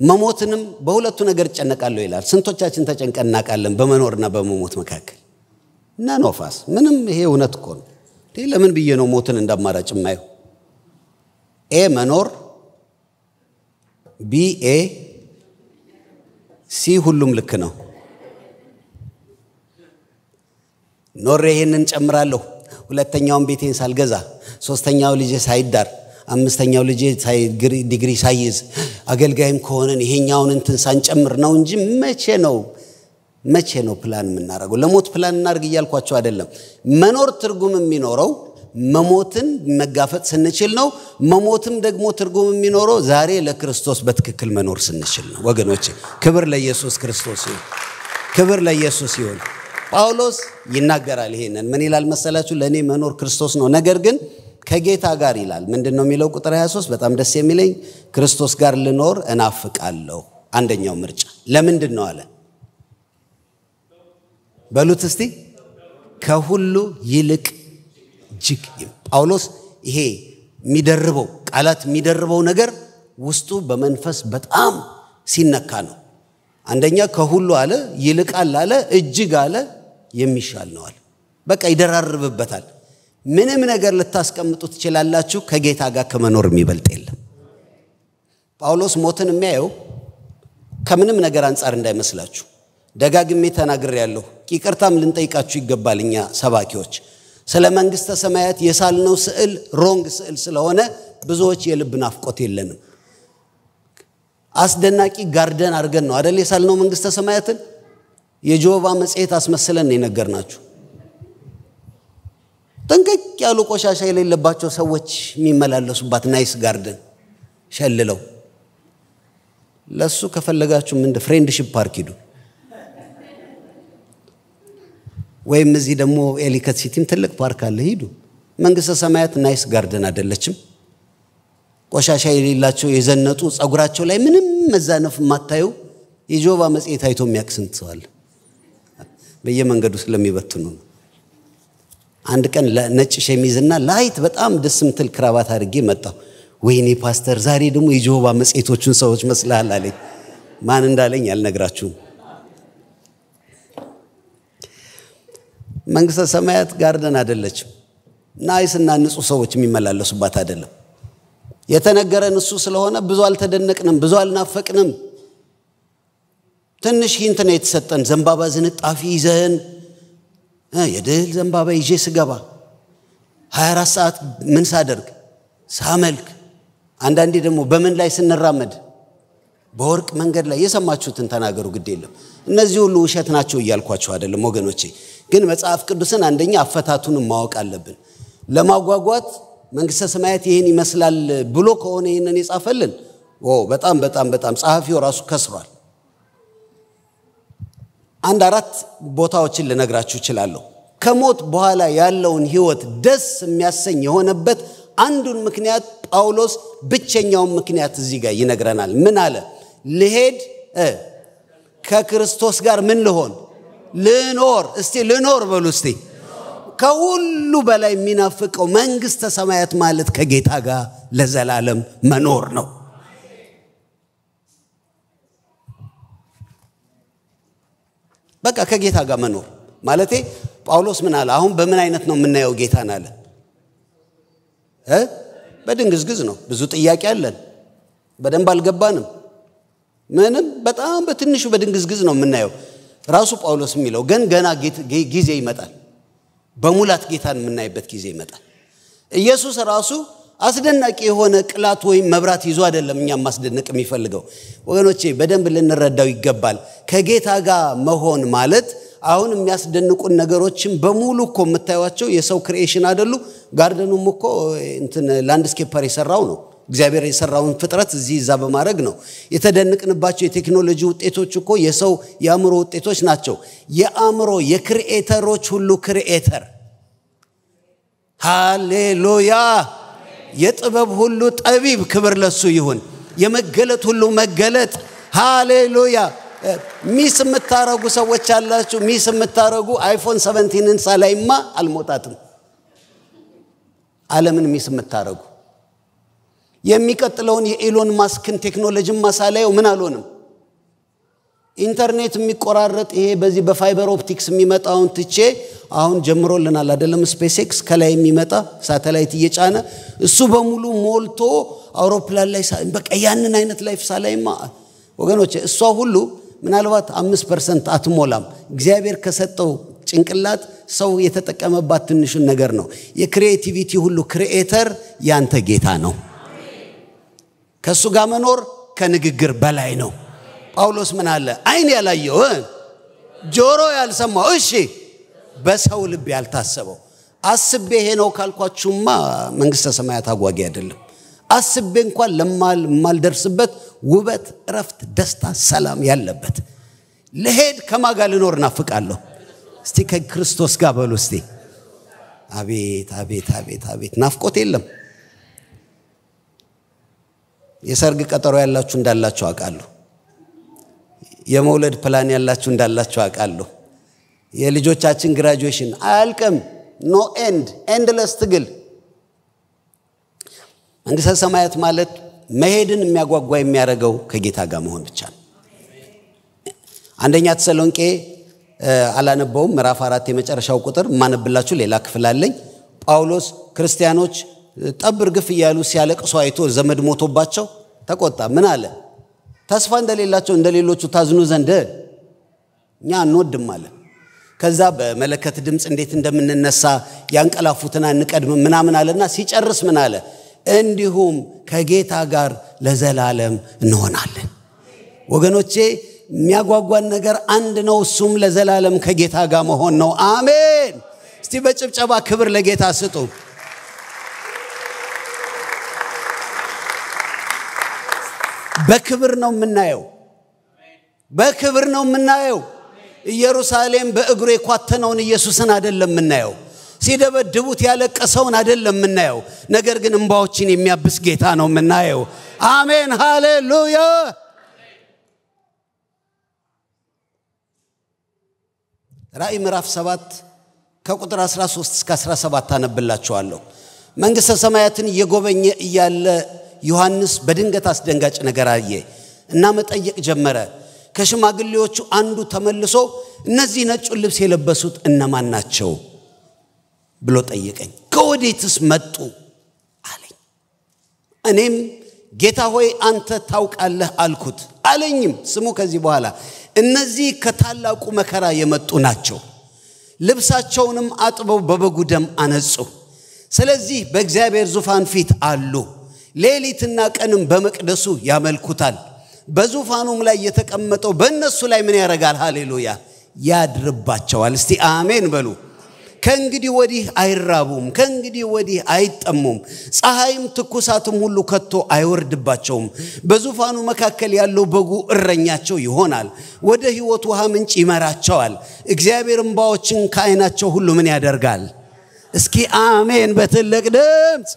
መሞትንም በሁለቱ ነገር ይጨነቃለሁ ይላል። ስንቶቻችን ተጨንቀን እናውቃለን? በመኖርና በመሞት መካከል እና ኖፋስ ምንም ይሄ እውነት እኮ ነው። ለምን ብዬ ነው ሞትን እንዳማራጭ የማየው? ኤ መኖር፣ ቢ ኤ፣ ሲ ሁሉም ልክ ነው። ኖሬ ይህንን ጨምራለሁ፣ ሁለተኛውን ቤቴን ሳልገዛ፣ ሶስተኛው ልጄ ሳይዳር፣ አምስተኛው ልጄ ዲግሪ ሳይዝ፣ አገልጋይም ከሆነን ይሄኛውን እንትን ሳንጨምር ነው እንጂ መቼ ነው መቼ ነው ፕላን የምናደርገው? ለሞት ፕላን እናርግ እያልኳቸው አይደለም። መኖር ትርጉም የሚኖረው መሞትን መጋፈጥ ስንችል ነው። መሞትም ደግሞ ትርጉም የሚኖረው ዛሬ ለክርስቶስ በትክክል መኖር ስንችል ነው። ወገኖች ክብር ለኢየሱስ ክርስቶስ ይሁን። ክብር ለኢየሱስ ይሁን። ጳውሎስ ይናገራል ይሄንን። ምን ይላል መሰላችሁ? ለእኔ መኖር ክርስቶስ ነው፣ ነገር ግን ከጌታ ጋር ይላል። ምንድን ነው የሚለው? ቁጥር 23 በጣም ደስ የሚለኝ ክርስቶስ ጋር ልኖር እናፍቃለሁ። አንደኛው ምርጫ ለምንድን ነው አለ በሉት እስቲ ከሁሉ ይልቅ እጅግ ጳውሎስ ይሄ የሚደርበው ቃላት የሚደርበው ነገር ውስጡ በመንፈስ በጣም ሲነካ ነው። አንደኛ ከሁሉ አለ ይልቃል አለ እጅግ አለ የሚሻል ነው አለ። በቃ ይደራርብበታል። ምንም ነገር ልታስቀምጡ ትችላላችሁ፣ ከጌታ ጋር ከመኖር የሚበልጥ የለም። ጳውሎስ ሞትን የሚያየው ከምንም ነገር አንጻር እንዳይመስላችሁ። ደጋግሜ ተናግሬ ያለሁ ይቅርታም ልንጠይቃችሁ ይገባል እኛ ሰባኪዎች ስለ መንግሥተ ሰማያት የሳልነው ስዕል ሮንግ ስዕል ስለሆነ ብዙዎች የልብ ናፍቆት የለንም። አስደናቂ ጋርደን አድርገን ነው አደል የሳልነው መንግሥተ ሰማያትን የጆባ መጽሔት አስመስለን የነገር ናችሁ። ጥንቅቅ ያሉ ቆሻሻ የሌለባቸው ሰዎች የሚመላለሱባት ናይስ ጋርደን ሸልለው ለእሱ ከፈለጋችሁ ምንድ ፍሬንድሽፕ ፓርክ ሂዱ። ወይም እዚህ ደግሞ ኤሊከት ሲቲም ትልቅ ፓርክ አለ፣ ሂዱ። መንግስተ ሰማያት ናይስ ጋርደን አይደለችም። ቆሻሻ የሌላቸው የዘነጡ ጸጉራቸው ላይ ምንም መዛነፍ የማታየው የጆባ መጽሔት አይቶ የሚያውቅ ሰዋል በየመንገዱ ስለሚበትኑ ነው። አንድ ቀን ነጭ ሸሚዝና ላይት በጣም ደስ ምትል ክራባት አድርጌ መጣሁ። ወይኔ ፓስተር፣ ዛሬ ደግሞ የጆባ መጽሔቶቹን ሰዎች መስልሃል አለኝ። ማን እንዳለኝ አልነግራችሁም። መንግስተ ሰማያት ጋርደን አይደለችም። ናይስና ንጹህ ሰዎች የሚመላለሱባት አይደለም። የተነገረን እሱ ስለሆነ ብዙ አልተደነቅንም፣ ብዙ አልናፈቅንም። ትንሽ ሂንት ነው የተሰጠን። ዘንባባ ዝንጣፊ ይዘህን የድል ዘንባባ ይዤ ስገባ 24 ሰዓት ምን ሳደርግ ሳመልክ፣ አንዳንዴ ደግሞ በምን ላይ ስንራመድ በወርቅ መንገድ ላይ የሰማችሁትን ተናገሩ፣ ግድ የለም። እነዚህ ሁሉ ውሸት ናቸው እያልኳቸው አይደለም ወገኖቼ። ግን መጽሐፍ ቅዱስን አንደኛ አፈታቱንም ማወቅ አለብን። ለማጓጓት መንግስተ ሰማያት ይህን ይመስላል ብሎ ከሆነ ይህንን የጻፈልን በጣም በጣም በጣም ጸሐፊው ራሱ ከስሯል። አንድ አራት ቦታዎችን ልነግራችሁ ይችላለሁ ከሞት በኋላ ያለውን ህይወት ደስ የሚያሰኝ የሆነበት አንዱን ምክንያት ጳውሎስ ብቸኛውን ምክንያት እዚህ ጋር ይነግረናል። ምን አለ? ልሄድ ከክርስቶስ ጋር ምን ልሆን ልኖር እስቲ ልኖር በሉ እስቲ ከሁሉ በላይ የሚናፍቀው መንግስተ ሰማያት ማለት ከጌታ ጋር ለዘላለም መኖር ነው በቃ ከጌታ ጋር መኖር ማለቴ ጳውሎስ ምን አለ አሁን በምን አይነት ነው የምናየው ጌታን አለ በድንግዝግዝ ነው ብዙ ጥያቄ አለን በደንብ አልገባንም ምንም በጣም በትንሹ በድንግዝግዝ ነው የምናየው ራሱ ጳውሎስ የሚለው ግን ገና ጊዜ ይመጣል። በሙላት ጌታን የምናይበት ጊዜ ይመጣል። ኢየሱስ ራሱ አስደናቂ የሆነ ቅላት ወይም መብራት ይዞ አይደለም እኛም ማስደነቅ የሚፈልገው። ወገኖቼ በደንብ ልንረዳው ይገባል። ከጌታ ጋር መሆን ማለት አሁን የሚያስደንቁን ነገሮችን በሙሉ እኮ የምታዩቸው የሰው ክሪኤሽን አይደሉ። ጋርደኑም እኮ እንትን ላንድስኬፐር የሰራው ነው። እግዚአብሔር የሰራውን ፍጥረት እዚህ ይዛ በማድረግ ነው። የተደነቅንባቸው የቴክኖሎጂ ውጤቶች እኮ የሰው የአእምሮ ውጤቶች ናቸው። የአእምሮ የክሪኤተሮች ሁሉ ክሪኤተር ሃሌሉያ! የጥበብ ሁሉ ጠቢብ ክብር ለሱ ይሁን። የመገለጥ ሁሉ መገለጥ ሃሌሉያ! ሚስ የምታረጉ ሰዎች አላችሁ። ሚስ የምታረጉ አይፎን ሰቨንቲንን ሳላይማ አልሞጣትም። ዓለምን ሚስ የምታረጉ የሚቀጥለውን የኤሎን ማስክን ቴክኖሎጂን ማሳለየው ምን አልሆንም። ኢንተርኔት የሚቆራረጥ ይሄ በዚህ በፋይበር ኦፕቲክስ የሚመጣውን ትቼ አሁን ጀምሮልናል አይደለም? ስፔስ ኤክስ ከላይ የሚመጣ ሳተላይት እየጫነ እሱ በሙሉ ሞልቶ አውሮፕላን ላይ በቃ ያንን አይነት ላይፍ ሳላይማ ወገኖች፣ እሷ ሁሉ ምናልባት አምስት ፐርሰንት አትሞላም። እግዚአብሔር ከሰጠው ጭንቅላት ሰው የተጠቀመባት ትንሹን ነገር ነው። የክሪኤቲቪቲ ሁሉ ክሪኤተር ያንተ ጌታ ነው። ከእሱ ጋር መኖር ከንግግር በላይ ነው። ጳውሎስ ምን አለ? አይን ያላየው ጆሮ ያልሰማው፣ እሺ በሰው ልብ ያልታሰበው። አስቤ ይሄ ነው ካልኳችሁማ መንግስተ ሰማያት አጓጊ አይደለም። አስቤ እንኳን ለማልደርስበት ውበት፣ እረፍት፣ ደስታ፣ ሰላም ያለበት ለሄድ ከማጋ ልኖር እናፍቃለሁ። እስቲ ከክርስቶስ ጋር በሉ እስቲ። አቤት አቤት አቤት አቤት፣ ናፍቆት የለም። የሰርግ ቀጠሮ ያላችሁ እንዳላችሁ አውቃለሁ። የመውለድ ፕላን ያላችሁ እንዳላችሁ አውቃለሁ። የልጆቻችን ግራጁዌሽን አያልቅም። ኖ ኤንድ ኤንድለስ ትግል። መንግሥተ ሰማያት ማለት መሄድን የሚያጓጓ የሚያደርገው ከጌታ ጋር መሆን ብቻ ነው። አንደኛ ተሰሎንቄ አላነበውም፣ ምዕራፍ አራት የመጨረሻው ቁጥር የማነብላችሁ ሌላ ክፍል አለኝ። ጳውሎስ ክርስቲያኖች ጠብ እርግፍ እያሉ ሲያለቅሱ አይቶ ዘመድ ሞቶባቸው ተቆጣ። ምን አለ? ተስፋ እንደሌላቸው እንደሌሎቹ ታዝኑ ዘንድ እኛ እንወድም አለ። ከዛ በመለከት ድምፅ እንዴት እንደምንነሳ ያንቀላፉትን አንቀድም ምናምን አለና ሲጨርስ ምን አለ? እንዲሁም ከጌታ ጋር ለዘላለም እንሆናለን። ወገኖቼ የሚያጓጓን ነገር አንድ ነው፣ እሱም ለዘላለም ከጌታ ጋር መሆን ነው። አሜን። እስቲ በጭብጨባ ክብር ለጌታ ስጡ። በክብር ነው የምናየው፣ በክብር ነው የምናየው። ኢየሩሳሌም በእግሩ የኳተነውን ኢየሱስን አይደለም የምናየው። ሲደበድቡት ያለቀሰውን አይደለም የምናየው። ነገር ግን እምባዎችን የሚያብስ ጌታ ነው የምናየው። አሜን፣ ሃሌሉያ። ራእይ ምዕራፍ 7 ከቁጥር 13 እስከ 17 አነብላችኋለሁ። መንግሥተ ሰማያትን እየጎበኘ እያለ ዮሐንስ በድንገት አስደንጋጭ ነገር አየ እና መጠየቅ ጀመረ። ከሽማግሌዎቹ አንዱ ተመልሶ እነዚህ ነጩን ልብስ የለበሱት እነማን ናቸው ብሎ ጠየቀኝ። ከወዴትስ መጡ አለኝ። እኔም ጌታ ሆይ አንተ ታውቃለህ አልኩት። አለኝም ስሙ ከዚህ በኋላ እነዚህ ከታላቁ መከራ የመጡ ናቸው። ልብሳቸውንም አጥበው በበጉ ደም አነጹ። ስለዚህ በእግዚአብሔር ዙፋን ፊት አሉ። ሌሊትና ቀንም በመቅደሱ ያመልኩታል። በዙፋኑም ላይ የተቀመጠው በእነሱ ላይ ምን ያደርጋል? ሃሌሉያ ያድርባቸዋል። እስቲ አሜን በሉ። ከእንግዲህ ወዲህ አይራቡም፣ ከእንግዲህ ወዲህ አይጠሙም፣ ፀሐይም ትኩሳትም ሁሉ ከቶ አይወርድባቸውም። በዙፋኑ መካከል ያለው በጉ እረኛቸው ይሆናል፣ ወደ ሕይወት ውሃ ምንጭ ይመራቸዋል። እግዚአብሔር እምባዎችን ከዓይናቸው ሁሉ ምን ያደርጋል? እስኪ አሜን በትልቅ ድምፅ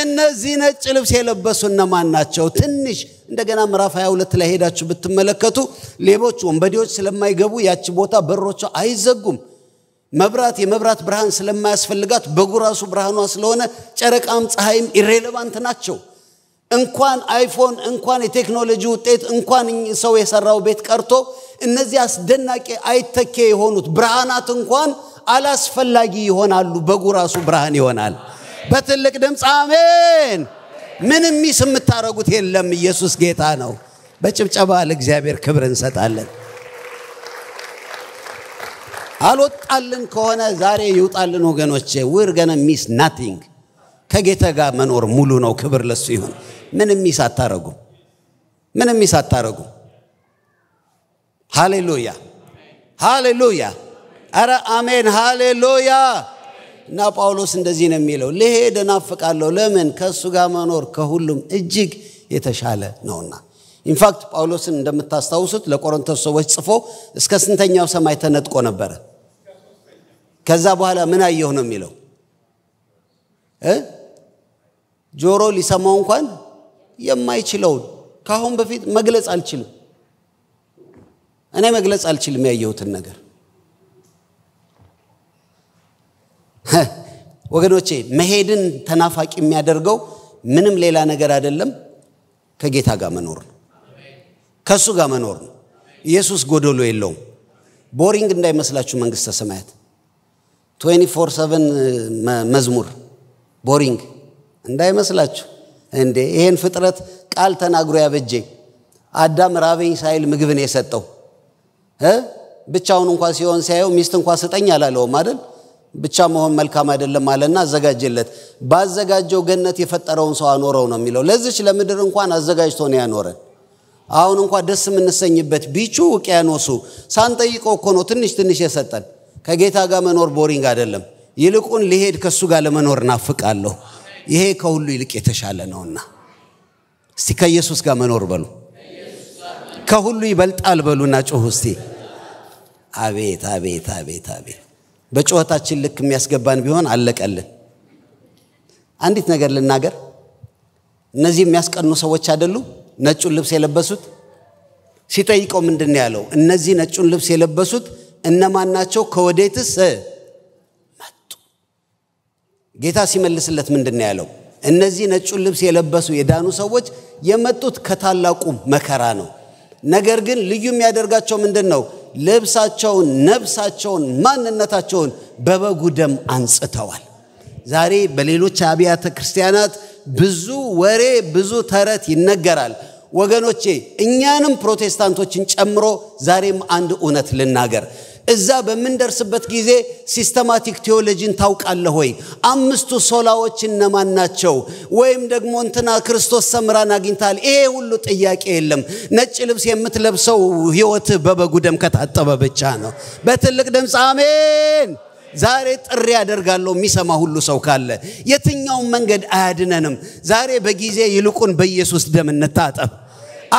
እነዚህ ነጭ ልብስ የለበሱ እነማን ናቸው? ትንሽ እንደገና ምዕራፍ 22 ላይ ሄዳችሁ ብትመለከቱ ሌቦች፣ ወንበዴዎች ስለማይገቡ ያቺ ቦታ በሮቿ አይዘጉም። መብራት የመብራት ብርሃን ስለማያስፈልጋት በጉራሱ ብርሃኗ ስለሆነ ጨረቃም ፀሐይም ኢሬሌቫንት ናቸው። እንኳን አይፎን እንኳን የቴክኖሎጂ ውጤት እንኳን ሰው የሰራው ቤት ቀርቶ እነዚህ አስደናቂ አይተኬ የሆኑት ብርሃናት እንኳን አላስፈላጊ ይሆናሉ። በጉራሱ ብርሃን ይሆናል። በትልቅ ድምፅ አሜን። ምንም ሚስ የምታደርጉት የለም። ኢየሱስ ጌታ ነው። በጭብጨባ ለእግዚአብሔር ክብር እንሰጣለን። አልወጣልን ከሆነ ዛሬ ይውጣልን ወገኖች ውር ገነ ሚስ ናቲንግ። ከጌታ ጋር መኖር ሙሉ ነው። ክብር ለሱ ይሁን። ምንም ሚስ አታረጉም። ምንም ሚስ አታረጉም። ሃሌሉያ ሃሌሉያ! አረ አሜን! ሃሌሉያ! እና ጳውሎስ እንደዚህ ነው የሚለው ልሄድ እናፍቃለሁ ለምን ከእሱ ጋር መኖር ከሁሉም እጅግ የተሻለ ነውና ኢንፋክት ጳውሎስን እንደምታስታውሱት ለቆሮንቶስ ሰዎች ጽፎ እስከ ስንተኛው ሰማይ ተነጥቆ ነበረ ከዛ በኋላ ምን አየሁ ነው የሚለው ጆሮ ሊሰማው እንኳን የማይችለውን ከአሁን በፊት መግለጽ አልችልም እኔ መግለጽ አልችልም ያየሁትን ነገር ወገኖቼ መሄድን ተናፋቂ የሚያደርገው ምንም ሌላ ነገር አይደለም ከጌታ ጋር መኖር ነው ከእሱ ጋር መኖር ነው ኢየሱስ ጎደሎ የለውም ቦሪንግ እንዳይመስላችሁ መንግስተ ሰማያት 24/7 መዝሙር ቦሪንግ እንዳይመስላችሁ እንዴ ይህን ፍጥረት ቃል ተናግሮ ያበጄ አዳም ራበኝ ሳይል ምግብን የሰጠው ብቻውን እንኳ ሲሆን ሲያየው ሚስት እንኳ ስጠኝ አላለውም አይደል ብቻ መሆን መልካም አይደለም አለና አዘጋጀለት። ባዘጋጀው ገነት የፈጠረውን ሰው አኖረው ነው የሚለው። ለዚች ለምድር እንኳን አዘጋጅቶ ነው ያኖረን። አሁን እንኳ ደስ የምንሰኝበት ቢቹ ውቅያኖሱ ሳንጠይቀው እኮ ነው ትንሽ ትንሽ የሰጠን። ከጌታ ጋር መኖር ቦሪንግ አይደለም። ይልቁን ሊሄድ ከእሱ ጋር ለመኖር እናፍቃለሁ። ይሄ ከሁሉ ይልቅ የተሻለ ነውና እስቲ ከኢየሱስ ጋር መኖር በሉ። ከሁሉ ይበልጣል በሉና ጩሁ እስቲ። አቤት አቤት አቤት አቤት በጩኸታችን ልክ የሚያስገባን ቢሆን አለቀልን። አንዲት ነገር ልናገር። እነዚህ የሚያስቀኑ ሰዎች አይደሉ? ነጩን ልብስ የለበሱት ሲጠይቀው ምንድን ያለው? እነዚህ ነጩን ልብስ የለበሱት እነማን ናቸው? ከወዴትስ መጡ? ጌታ ሲመልስለት ምንድን ያለው? እነዚህ ነጩን ልብስ የለበሱ የዳኑ ሰዎች የመጡት ከታላቁ መከራ ነው። ነገር ግን ልዩ የሚያደርጋቸው ምንድን ነው? ልብሳቸውን፣ ነፍሳቸውን፣ ማንነታቸውን በበጉ ደም አንጽተዋል። ዛሬ በሌሎች አብያተ ክርስቲያናት ብዙ ወሬ፣ ብዙ ተረት ይነገራል። ወገኖቼ እኛንም ፕሮቴስታንቶችን ጨምሮ ዛሬም አንድ እውነት ልናገር። እዛ በምንደርስበት ጊዜ ሲስተማቲክ ቴዎሎጂን ታውቃለህ ወይ? አምስቱ ሶላዎች እነማን ናቸው? ወይም ደግሞ እንትና ክርስቶስ ሰምራን አግኝታል። ይሄ ሁሉ ጥያቄ የለም። ነጭ ልብስ የምትለብሰው ህይወት በበጉ ደም ከታጠበ ብቻ ነው። በትልቅ ድምፅ አሜን። ዛሬ ጥሪ ያደርጋለሁ የሚሰማ ሁሉ ሰው ካለ። የትኛውን መንገድ አያድነንም። ዛሬ በጊዜ ይልቁን በኢየሱስ ደም እንታጠብ።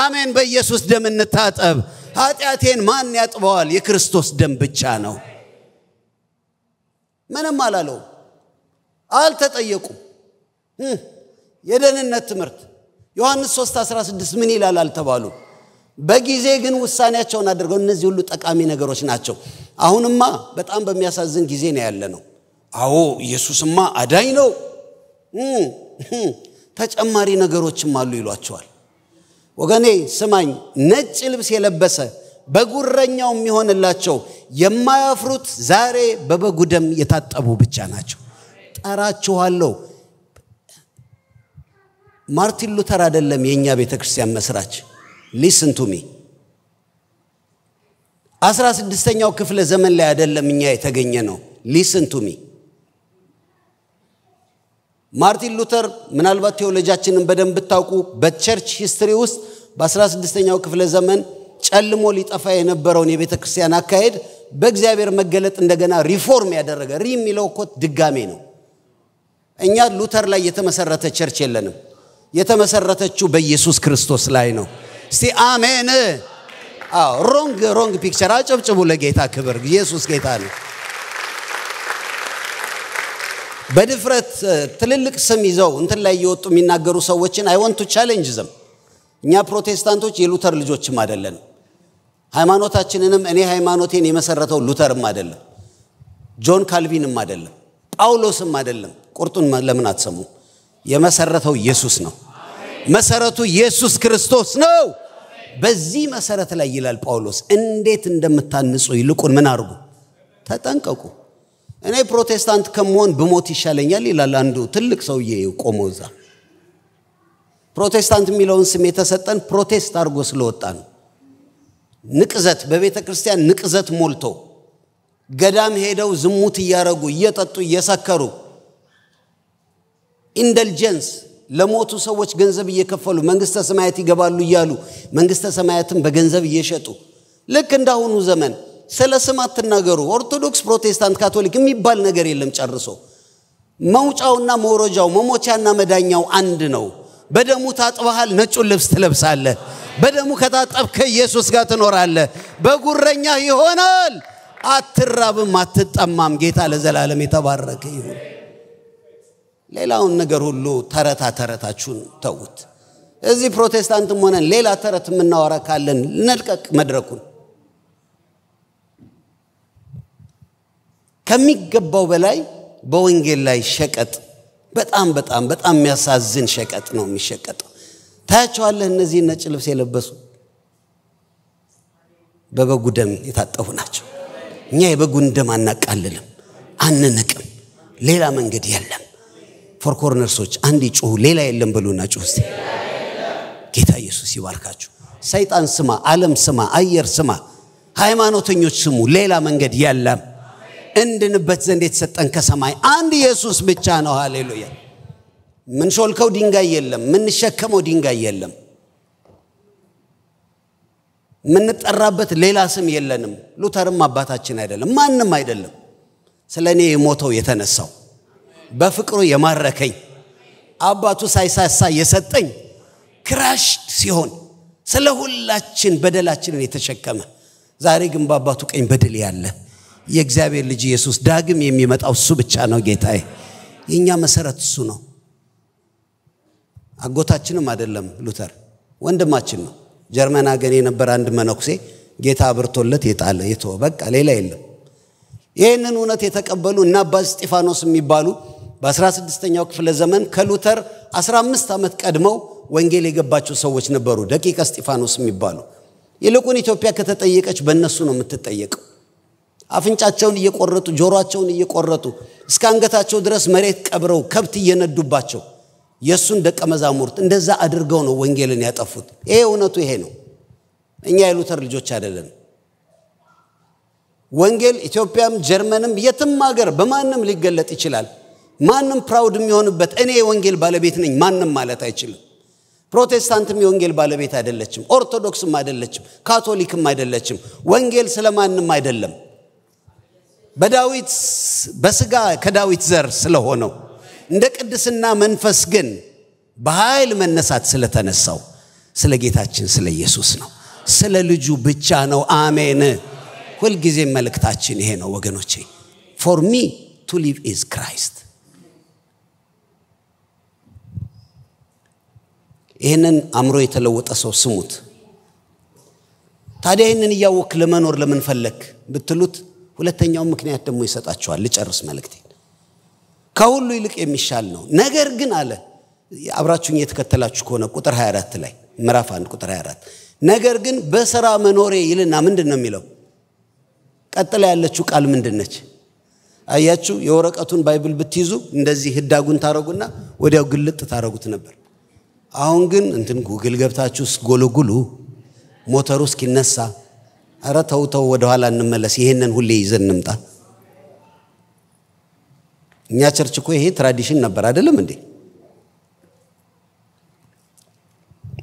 አሜን። በኢየሱስ ደም እንታጠብ። ኃጢአቴን ማን ያጥበዋል? የክርስቶስ ደም ብቻ ነው። ምንም አላለው። አልተጠየቁም። የደህንነት ትምህርት ዮሐንስ 3 16 ምን ይላል አልተባሉ። በጊዜ ግን ውሳኔያቸውን አድርገው እነዚህ ሁሉ ጠቃሚ ነገሮች ናቸው። አሁንማ በጣም በሚያሳዝን ጊዜ ነው ያለ ነው። አዎ ኢየሱስማ አዳኝ ነው፣ ተጨማሪ ነገሮችም አሉ ይሏቸዋል። ወገኔ ስማኝ፣ ነጭ ልብስ የለበሰ በጉረኛው የሚሆንላቸው የማያፍሩት ዛሬ በበጉ ደም የታጠቡ ብቻ ናቸው። ጠራችኋለሁ። ማርቲን ሉተር አይደለም የእኛ ቤተ ክርስቲያን መስራች። ሊስን ቱሚ አስራ ስድስተኛው ክፍለ ዘመን ላይ አይደለም እኛ የተገኘ ነው። ሊስን ቱሚ ማርቲን ሉተር ምናልባት ቴዎሎጂያችንን በደንብ ብታውቁ በቸርች ሂስትሪ ውስጥ በ16ኛው ክፍለ ዘመን ጨልሞ ሊጠፋ የነበረውን የቤተ ክርስቲያን አካሄድ በእግዚአብሔር መገለጥ እንደገና ሪፎርም ያደረገ ሪ የሚለው እኮ ድጋሜ ነው። እኛ ሉተር ላይ የተመሰረተ ቸርች የለንም። የተመሰረተችው በኢየሱስ ክርስቶስ ላይ ነው። እስቲ አሜን። ሮንግ ሮንግ ፒክቸር። አጨብጭቡ ለጌታ ክብር። ኢየሱስ ጌታ ነው። በድፍረት ትልልቅ ስም ይዘው እንትን ላይ እየወጡ የሚናገሩ ሰዎችን አይወንቱ ቻሌንጅ ዘም እኛ ፕሮቴስታንቶች የሉተር ልጆችም አይደለንም። ሃይማኖታችንንም እኔ ሃይማኖቴን የመሰረተው ሉተርም አይደለም፣ ጆን ካልቪንም አይደለም፣ ጳውሎስም አይደለም። ቁርጡን ለምን አትሰሙ? የመሰረተው ኢየሱስ ነው። መሰረቱ ኢየሱስ ክርስቶስ ነው። በዚህ መሰረት ላይ ይላል ጳውሎስ፣ እንዴት እንደምታንጹ ይልቁን ምን አድርጉ? ተጠንቀቁ። እኔ ፕሮቴስታንት ከመሆን ብሞት ይሻለኛል ይላል አንዱ ትልቅ ሰውዬ ቆሞ እዛ። ፕሮቴስታንት የሚለውን ስም የተሰጠን ፕሮቴስት አድርጎ ስለወጣ ነው። ንቅዘት፣ በቤተ ክርስቲያን ንቅዘት ሞልቶ ገዳም ሄደው ዝሙት እያረጉ እየጠጡ እየሰከሩ ኢንደልጀንስ ለሞቱ ሰዎች ገንዘብ እየከፈሉ መንግስተ ሰማያት ይገባሉ እያሉ መንግስተ ሰማያትን በገንዘብ እየሸጡ ልክ እንዳሁኑ ዘመን ስለ ስም አትናገሩ። ኦርቶዶክስ፣ ፕሮቴስታንት፣ ካቶሊክ የሚባል ነገር የለም ጨርሶ። መውጫውና መውረጃው መሞቻና መዳኛው አንድ ነው። በደሙ ታጥበሃል፣ ነጩን ልብስ ትለብሳለህ። በደሙ ከታጠብ ከኢየሱስ ጋር ትኖራለህ። በጉረኛ ይሆናል፣ አትራብም፣ አትጠማም። ጌታ ለዘላለም የተባረከ ይሁን። ሌላውን ነገር ሁሉ ተረታ ተረታችሁን ተዉት። እዚህ ፕሮቴስታንትም ሆነን ሌላ ተረት የምናወራ ካለን መድረኩን። ከሚገባው በላይ በወንጌል ላይ ሸቀጥ በጣም በጣም በጣም የሚያሳዝን ሸቀጥ ነው የሚሸቀጠው። ታያቸዋለህ። እነዚህ ነጭ ልብስ የለበሱ በበጉ ደም የታጠቡ ናቸው። እኛ የበጉን ደም አናቃልልም፣ አንንቅም። ሌላ መንገድ የለም። ፎር ኮርነርሶች አንድ ጩሁ፣ ሌላ የለም በሉና ጩሁ ጌታ ኢየሱስ ይባርካችሁ። ሰይጣን ስማ፣ ዓለም ስማ፣ አየር ስማ፣ ሃይማኖተኞች ስሙ፣ ሌላ መንገድ የለም። እንድንበት ዘንድ የተሰጠን ከሰማይ አንድ ኢየሱስ ብቻ ነው። ሃሌሉያ። ምንሾልከው ድንጋይ የለም፣ ምንሸከመው ድንጋይ የለም፣ ምንጠራበት ሌላ ስም የለንም። ሉተርም አባታችን አይደለም፣ ማንም አይደለም። ስለ እኔ የሞተው የተነሳው በፍቅሩ የማረከኝ አባቱ ሳይሳሳ የሰጠኝ ክራሽድ ሲሆን ስለ ሁላችን በደላችንን የተሸከመ ዛሬ ግን በአባቱ ቀኝ በደል ያለ የእግዚአብሔር ልጅ ኢየሱስ ዳግም የሚመጣው እሱ ብቻ ነው ጌታዬ። የእኛ መሰረት እሱ ነው። አጎታችንም አይደለም ሉተር ወንድማችን ነው። ጀርመን አገን የነበረ አንድ መነኩሴ ጌታ አብርቶለት የጣለ የተወ በቃ ሌላ የለም። ይህንን እውነት የተቀበሉ እና አባ ስጢፋኖስ የሚባሉ በ16ኛው ክፍለ ዘመን ከሉተር 15 ዓመት ቀድመው ወንጌል የገባቸው ሰዎች ነበሩ። ደቂቀ ስጢፋኖስ የሚባሉ ይልቁን ኢትዮጵያ ከተጠየቀች በእነሱ ነው የምትጠየቀው። አፍንጫቸውን እየቆረጡ ጆሮቸውን እየቆረጡ እስከ አንገታቸው ድረስ መሬት ቀብረው ከብት እየነዱባቸው የእሱን ደቀ መዛሙርት እንደዛ አድርገው ነው ወንጌልን ያጠፉት። ይሄ እውነቱ ይሄ ነው። እኛ የሉተር ልጆች አይደለም። ወንጌል ኢትዮጵያም ጀርመንም የትም ሀገር በማንም ሊገለጥ ይችላል። ማንም ፕራውድ የሚሆንበት እኔ የወንጌል ባለቤት ነኝ ማንም ማለት አይችልም። ፕሮቴስታንትም የወንጌል ባለቤት አይደለችም፣ ኦርቶዶክስም አይደለችም፣ ካቶሊክም አይደለችም። ወንጌል ስለማንም አይደለም። በዳዊት በስጋ ከዳዊት ዘር ስለሆነው እንደ ቅድስና መንፈስ ግን በኃይል መነሳት ስለተነሳው ስለ ጌታችን ስለ ኢየሱስ ነው ስለ ልጁ ብቻ ነው አሜን ሁልጊዜም መልእክታችን ይሄ ነው ወገኖቼ ፎር ሚ ቱ ሊቭ ኢዝ ክራይስት ይህንን አእምሮ የተለወጠ ሰው ስሙት ታዲያ ይህንን እያወክ ለመኖር ለምን ፈለግ ብትሉት ሁለተኛው ምክንያት ደግሞ ይሰጣቸዋል። ልጨርስ መልእክቴን። ከሁሉ ይልቅ የሚሻል ነው። ነገር ግን አለ አብራችሁኝ የተከተላችሁ ከሆነ ቁጥር 24 ላይ ምዕራፍ 1 ቁጥር 24 ነገር ግን በስራ መኖሬ ይልና ምንድን ነው የሚለው? ቀጥላ ያለችው ቃል ምንድን ነች? አያችሁ፣ የወረቀቱን ባይብል ብትይዙ እንደዚህ ህዳጉን ታረጉና ወዲያው ግልጥ ታረጉት ነበር። አሁን ግን እንትን ጉግል ገብታችሁ ስጎለጉሉ ሞተሩ እስኪነሳ እረ ተው ተው ወደኋላ እንመለስ፣ ይሄንን ሁሌ ይዘን እንምጣ። እኛ ቸርች እኮ ይሄ ትራዲሽን ነበር አይደለም እንዴ?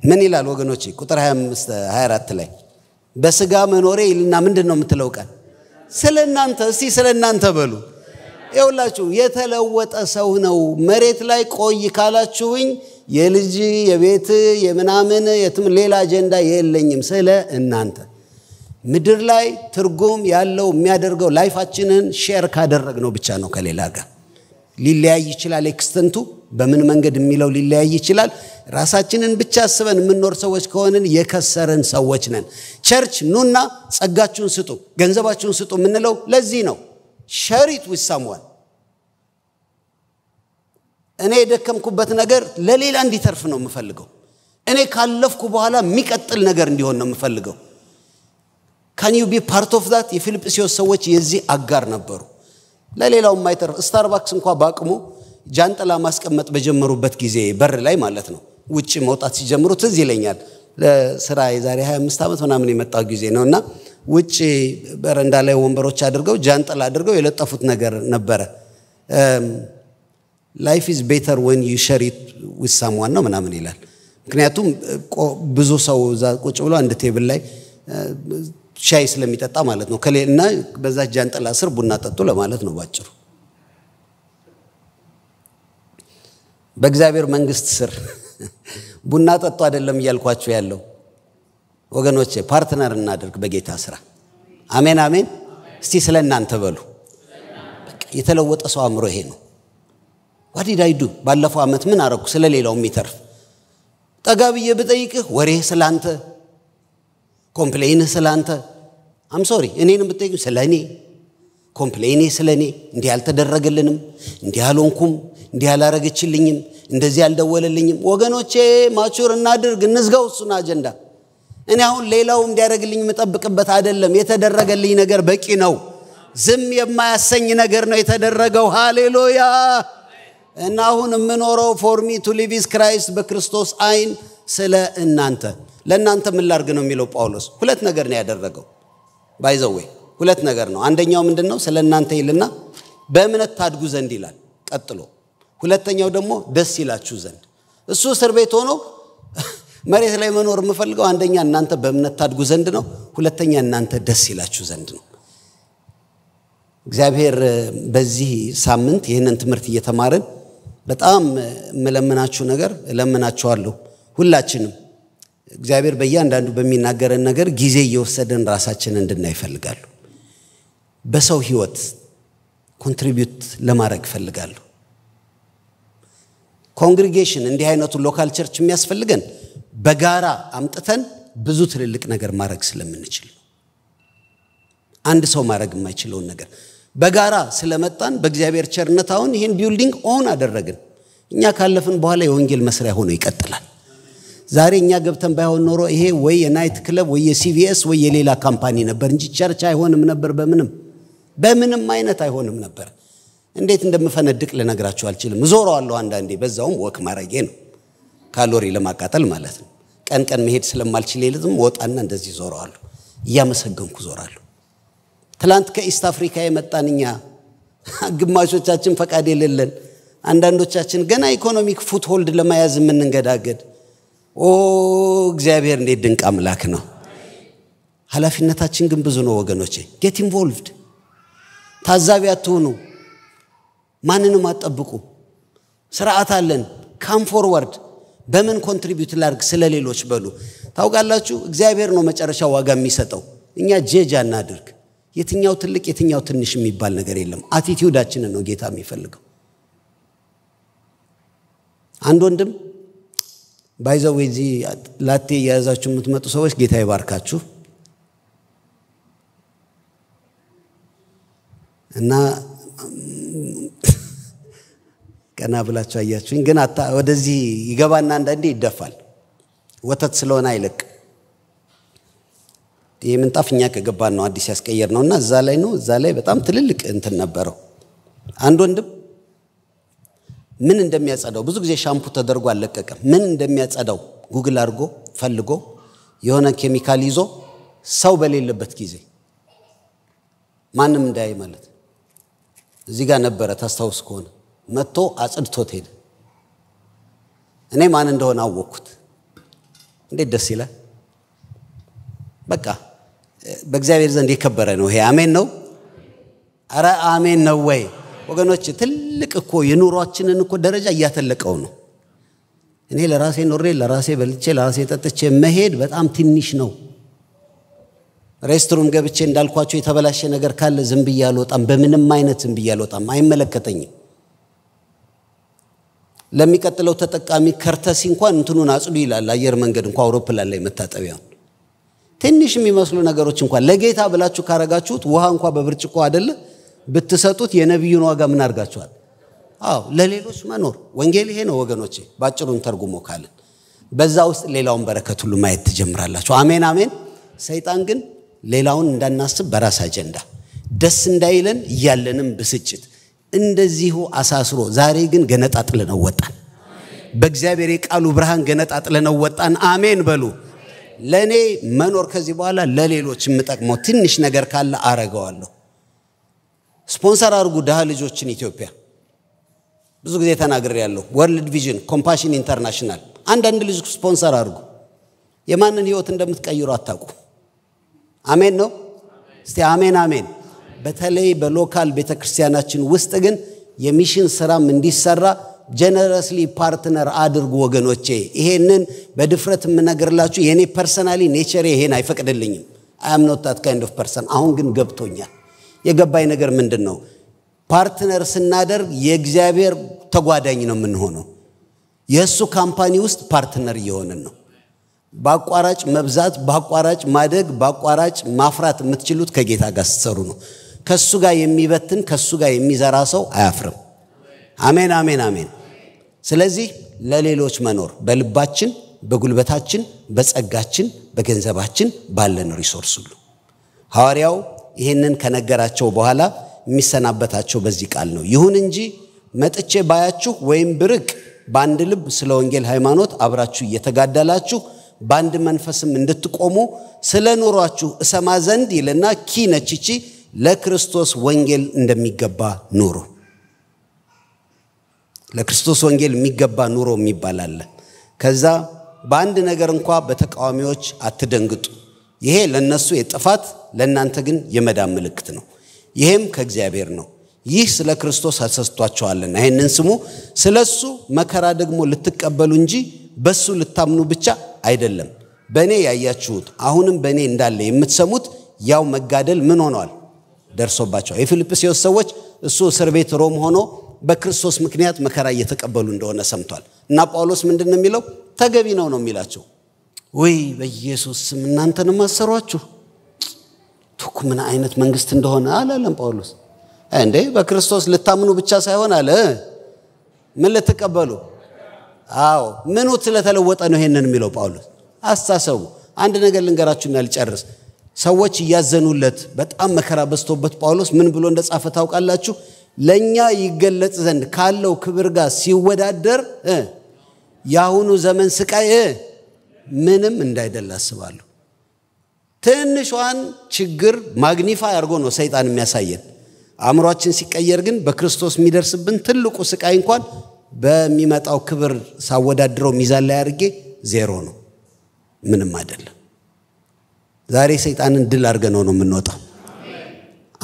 ምን ይላል ወገኖች? ቁጥር 25 24 ላይ በስጋ መኖሬ ይልና ምንድን ነው የምትለው ቃል? ስለ እናንተ እስቲ ስለ እናንተ በሉ። ይውላችሁ የተለወጠ ሰው ነው። መሬት ላይ ቆይ ካላችሁኝ የልጅ የቤት የምናምን የትም ሌላ አጀንዳ የለኝም ስለ እናንተ ምድር ላይ ትርጉም ያለው የሚያደርገው ላይፋችንን ሼር ካደረግ ነው ብቻ ነው ከሌላ ጋር ሊለያይ ይችላል። ኤክስተንቱ በምን መንገድ የሚለው ሊለያይ ይችላል። ራሳችንን ብቻ አስበን የምንኖር ሰዎች ከሆንን የከሰርን ሰዎች ነን። ቸርች ኑና ጸጋችሁን ስጡ፣ ገንዘባችሁን ስጡ የምንለው ለዚህ ነው። ሸሪት ዊዝ እኔ የደከምኩበት ነገር ለሌላ እንዲተርፍ ነው የምፈልገው። እኔ ካለፍኩ በኋላ የሚቀጥል ነገር እንዲሆን ነው የምፈልገው። ካን ዩ ቢ ፓርት ኦፍ ዛት የፊልጵስዩስ ሰዎች የዚህ አጋር ነበሩ ለሌላው የማይተርፍ ስታርባክስ እንኳ በአቅሙ ጃንጥላ ማስቀመጥ በጀመሩበት ጊዜ በር ላይ ማለት ነው ውጭ መውጣት ሲጀምሩ ትዝ ይለኛል ለስራ የዛሬ 25 ዓመት ምናምን የመጣው ጊዜ ነው እና ውጭ በረንዳ ላይ ወንበሮች አድርገው ጃንጥላ አድርገው የለጠፉት ነገር ነበረ ላይፍ ኢዝ ቤተር ወን ዩ ሸሪት ዊዝ ነው ምናምን ይላል ምክንያቱም ብዙ ሰው ቁጭ ብሎ አንድ ቴብል ላይ ሻይ ስለሚጠጣ ማለት ነው። እና በዛች ጃንጥላ ስር ቡና ጠጡ ለማለት ነው ባጭሩ። በእግዚአብሔር መንግስት ስር [laughs] ቡና ጠጡ አይደለም እያልኳቸው ያለው ወገኖች ፓርትነር እናደርግ በጌታ ስራ። አሜን አሜን። እስቲ ስለ እናንተ በሉ። የተለወጠ ሰው አእምሮ ይሄ ነው። ዋዲዳይዱ ባለፈው ዓመት ምን አረኩ ስለ ሌላው የሚተርፍ ጠጋ ብዬ ብጠይቅህ ወሬህ ስላንተ፣ ኮምፕሌይንህ ስላንተ ሶሪ እኔንም የምትጠይቁ ስለ እኔ ኮምፕሌኔ ስለ እኔ እንዲህ አልተደረገልንም፣ እንዲህ አልሆንኩም፣ እንዲህ አላረገችልኝም፣ እንደዚህ አልደወለልኝም። ወገኖቼ ማቹር እናድርግ፣ እንዝጋው እሱን አጀንዳ። እኔ አሁን ሌላው እንዲያደርግልኝ የምጠብቅበት አይደለም። የተደረገልኝ ነገር በቂ ነው። ዝም የማያሰኝ ነገር ነው የተደረገው። ሃሌሉያ! እና አሁን የምኖረው ፎርሚ ቱ ሊቪስ ክራይስት በክርስቶስ አይን ስለ እናንተ ለእናንተ ምን ላርግ ነው የሚለው ጳውሎስ። ሁለት ነገር ነው ያደረገው። ባይዘዌ ሁለት ነገር ነው። አንደኛው ምንድን ነው? ስለ እናንተ ይልና በእምነት ታድጉ ዘንድ ይላል። ቀጥሎ ሁለተኛው ደግሞ ደስ ይላችሁ ዘንድ። እሱ እስር ቤት ሆኖ መሬት ላይ መኖር የምፈልገው አንደኛ እናንተ በእምነት ታድጉ ዘንድ ነው። ሁለተኛ እናንተ ደስ ይላችሁ ዘንድ ነው። እግዚአብሔር በዚህ ሳምንት ይህንን ትምህርት እየተማርን በጣም ምለምናችሁ ነገር እለምናችኋለሁ ሁላችንም እግዚአብሔር በእያንዳንዱ በሚናገረን ነገር ጊዜ እየወሰደን ራሳችን እንድናይ ይፈልጋሉ። በሰው ህይወት ኮንትሪቢዩት ለማድረግ ይፈልጋሉ። ኮንግሪጌሽን እንዲህ አይነቱ ሎካል ቸርች የሚያስፈልገን በጋራ አምጥተን ብዙ ትልልቅ ነገር ማድረግ ስለምንችል ነው። አንድ ሰው ማድረግ የማይችለውን ነገር በጋራ ስለመጣን በእግዚአብሔር ቸርነት አሁን ይህን ቢልዲንግ ኦን አደረግን። እኛ ካለፍን በኋላ የወንጌል መስሪያ ሆኖ ይቀጥላል። ዛሬ እኛ ገብተን ባይሆን ኖሮ ይሄ ወይ የናይት ክለብ ወይ የሲቪኤስ ወይ የሌላ ካምፓኒ ነበር እንጂ ቸርች አይሆንም ነበር። በምንም በምንም አይነት አይሆንም ነበር። እንዴት እንደምፈነድቅ ልነግራችሁ አልችልም። እዞረዋለሁ አንዳንዴ፣ በዛውም ወክ ማረጌ ነው፣ ካሎሪ ለማቃጠል ማለት ነው። ቀን ቀን መሄድ ስለማልችል የልዝም ወጣና እንደዚህ እዞረዋለሁ። እያመሰገንኩ እዞራለሁ። ትላንት ከኢስት አፍሪካ የመጣን እኛ [laughs] ግማሾቻችን ፈቃድ የሌለን አንዳንዶቻችን ገና ኢኮኖሚክ ፉትሆልድ ለመያዝ የምንንገዳገድ ኦ እግዚአብሔር እንዴት ድንቅ አምላክ ነው ኃላፊነታችን ግን ብዙ ነው ወገኖቼ ጌት ኢንቮልቭድ ታዛቢ አትሆኑ ማንንም አጠብቁ ስርዓት አለን ካም ፎርወርድ በምን ኮንትሪቢዩት ላርግ ስለ ሌሎች በሉ ታውቃላችሁ እግዚአብሔር ነው መጨረሻ ዋጋ የሚሰጠው እኛ ጄጅ አናድርግ የትኛው ትልቅ የትኛው ትንሽ የሚባል ነገር የለም አቲቲዩዳችንን ነው ጌታ የሚፈልገው አንድ ወንድም ባይዘው እዚህ ላቴ እየያዛችሁ የምትመጡ ሰዎች ጌታ ይባርካችሁ እና ቀና ብላችሁ አያችሁኝ። ግን ወደዚህ ይገባና አንዳንዴ ይደፋል። ወተት ስለሆነ አይለቅ። ይህ ምንጣፍ እኛ ከገባን ነው አዲስ ያስቀየር ነው እና እዛ ላይ ነው እዛ ላይ በጣም ትልልቅ እንትን ነበረው አንድ ወንድም ምን እንደሚያጸዳው ብዙ ጊዜ ሻምፑ ተደርጎ አለቀቀም። ምን እንደሚያጸዳው ጉግል አድርጎ ፈልጎ የሆነ ኬሚካል ይዞ ሰው በሌለበት ጊዜ ማንም እንዳያይ ማለት እዚህ ጋር ነበረ ታስታውስ ከሆነ መጥቶ አጽድቶት ሄደ። እኔ ማን እንደሆነ አወቅኩት። እንዴት ደስ ይላል! በቃ በእግዚአብሔር ዘንድ የከበረ ነው ይሄ። አሜን ነው። አረ አሜን ነው ወይ? ወገኖች ትልቅ እኮ የኑሯችንን እኮ ደረጃ እያተለቀው ነው። እኔ ለራሴ ኖሬ ለራሴ በልቼ ለራሴ ጠጥቼ መሄድ በጣም ትንሽ ነው። ሬስትሩም ገብቼ እንዳልኳቸው የተበላሸ ነገር ካለ ዝም ብዬ አልወጣም። በምንም አይነት ዝም ብዬ አልወጣም። አይመለከተኝም። ለሚቀጥለው ተጠቃሚ ከርተሲ እንኳን እንትኑን አጽዱ ይላል። አየር መንገድ እንኳ አውሮፕላን ላይ መታጠቢያውን ትንሽ የሚመስሉ ነገሮች እንኳን ለጌታ ብላችሁ ካረጋችሁት ውሃ እንኳ በብርጭቆ አይደለም? ብትሰጡት የነቢዩን ዋጋ ምን አድርጋችኋል? አዎ ለሌሎች መኖር ወንጌል ይሄ ነው ወገኖቼ፣ ባጭሩን ተርጉሞ ካለን በዛ ውስጥ ሌላውን በረከት ሁሉ ማየት ትጀምራላችሁ። አሜን አሜን። ሰይጣን ግን ሌላውን እንዳናስብ በራስ አጀንዳ ደስ እንዳይለን እያለንም ብስጭት እንደዚሁ አሳስሮ ዛሬ ግን ገነጣጥለነው ወጣን። በእግዚአብሔር የቃሉ ብርሃን ገነጣጥለነው ወጣን። አሜን በሉ። ለእኔ መኖር ከዚህ በኋላ ለሌሎች የምጠቅመው ትንሽ ነገር ካለ አረገዋለሁ። ስፖንሰር አድርጉ ድሃ ልጆችን ኢትዮጵያ። ብዙ ጊዜ ተናግር ያለው ወርልድ ቪዥን፣ ኮምፓሽን ኢንተርናሽናል አንዳንድ ልጅ ስፖንሰር አድርጉ። የማንን ህይወት እንደምትቀይሩ አታውቁ። አሜን ነው። እስቲ አሜን አሜን። በተለይ በሎካል ቤተ ክርስቲያናችን ውስጥ ግን የሚሽን ስራም እንዲሰራ ጀነረስሊ ፓርትነር አድርጉ ወገኖቼ። ይሄንን በድፍረት የምነግርላችሁ የእኔ ፐርሰናሊ ኔቸር ይሄን አይፈቅድልኝም። አይ አም ኖት ካይንድ ኦፍ ፐርሰን። አሁን ግን ገብቶኛል። የገባኝ ነገር ምንድን ነው? ፓርትነር ስናደርግ የእግዚአብሔር ተጓዳኝ ነው የምንሆነው። የእሱ ካምፓኒ ውስጥ ፓርትነር እየሆንን ነው። በአቋራጭ መብዛት፣ በአቋራጭ ማደግ፣ በአቋራጭ ማፍራት የምትችሉት ከጌታ ጋር ስትሰሩ ነው። ከእሱ ጋር የሚበትን ከሱ ጋር የሚዘራ ሰው አያፍርም። አሜን፣ አሜን፣ አሜን። ስለዚህ ለሌሎች መኖር በልባችን፣ በጉልበታችን፣ በጸጋችን፣ በገንዘባችን ባለን ሪሶርስ ሁሉ ሐዋርያው ይህንን ከነገራቸው በኋላ የሚሰናበታቸው በዚህ ቃል ነው። ይሁን እንጂ መጥቼ ባያችሁ ወይም ብርቅ በአንድ ልብ ስለ ወንጌል ሃይማኖት አብራችሁ እየተጋደላችሁ በአንድ መንፈስም እንድትቆሙ ስለ ኑሯችሁ እሰማ ዘንድ ይልና ኪ ነችቺ ለክርስቶስ ወንጌል እንደሚገባ ኑሩ። ለክርስቶስ ወንጌል የሚገባ ኑሮ የሚባል አለ። ከዛ በአንድ ነገር እንኳ በተቃዋሚዎች አትደንግጡ። ይሄ ለእነሱ የጥፋት ለእናንተ ግን የመዳን ምልክት ነው። ይሄም ከእግዚአብሔር ነው። ይህ ስለ ክርስቶስ ተሰጥቷቸዋልና ይህንን ስሙ። ስለ እሱ መከራ ደግሞ ልትቀበሉ እንጂ በሱ ልታምኑ ብቻ አይደለም። በእኔ ያያችሁት አሁንም በእኔ እንዳለ የምትሰሙት ያው መጋደል ምን ሆኗል? ደርሶባቸዋል። የፊልጵስዩስ ሰዎች እሱ እስር ቤት ሮም ሆኖ በክርስቶስ ምክንያት መከራ እየተቀበሉ እንደሆነ ሰምቷል። እና ጳውሎስ ምንድን ነው የሚለው? ተገቢ ነው ነው የሚላቸው። ወይ በኢየሱስ ስም እናንተን አሰሯችሁ ምን አይነት መንግስት እንደሆነ አላለም ጳውሎስ። እንዴ በክርስቶስ ልታምኑ ብቻ ሳይሆን አለ ምን ልትቀበሉ? አዎ ምኑ ስለተለወጠ ነው ይሄንን የሚለው ጳውሎስ አስታሰቡ አንድ ነገር ልንገራችሁና ልጨርስ። ሰዎች እያዘኑለት በጣም መከራ በዝቶበት ጳውሎስ ምን ብሎ እንደጻፈ ታውቃላችሁ? ለእኛ ይገለጽ ዘንድ ካለው ክብር ጋር ሲወዳደር የአሁኑ ዘመን ስቃይ ምንም እንዳይደል አስባለሁ። ትንሿን ችግር ማግኒፋይ አድርጎ ነው ሰይጣን የሚያሳየን። አእምሯችን ሲቀየር ግን በክርስቶስ የሚደርስብን ትልቁ ስቃይ እንኳን በሚመጣው ክብር ሳወዳድረው ሚዛን ላይ አድርጌ ዜሮ ነው፣ ምንም አይደለም። ዛሬ ሰይጣንን ድል አድርገነው ነው የምንወጣው።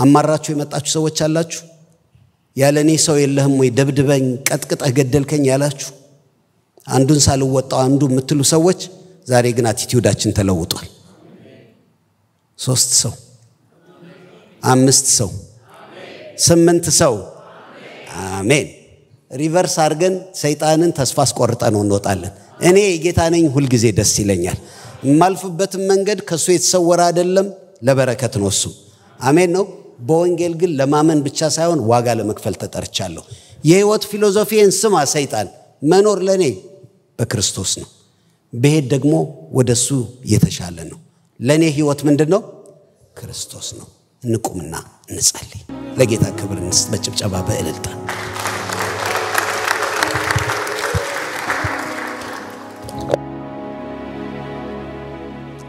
አማራችሁ የመጣችሁ ሰዎች አላችሁ። ያለ እኔ ሰው የለህም ወይ ደብድበኝ፣ ቀጥቅጠህ ገደልከኝ ያላችሁ አንዱን ሳልወጣው አንዱ የምትሉ ሰዎች ዛሬ ግን አቲቲዩዳችን ተለውጧል። ሶስት ሰው፣ አምስት ሰው፣ ስምንት ሰው። አሜን። ሪቨርስ አድርገን ሰይጣንን ተስፋ አስቆርጠ ነው እንወጣለን። እኔ የጌታ ነኝ፣ ሁልጊዜ ደስ ይለኛል። የማልፍበትን መንገድ ከእሱ የተሰወረ አይደለም፣ ለበረከት ነው እሱ። አሜን ነው። በወንጌል ግን ለማመን ብቻ ሳይሆን ዋጋ ለመክፈል ተጠርቻለሁ። የህይወት ፊሎዞፊን ስማ ሰይጣን፣ መኖር ለእኔ በክርስቶስ ነው፣ ብሄድ ደግሞ ወደ እሱ የተሻለ ነው። ለእኔ ህይወት ምንድን ነው? ክርስቶስ ነው። እንቁምና እንጸልይ። ለጌታ ክብር በጭብጨባ በእልልታ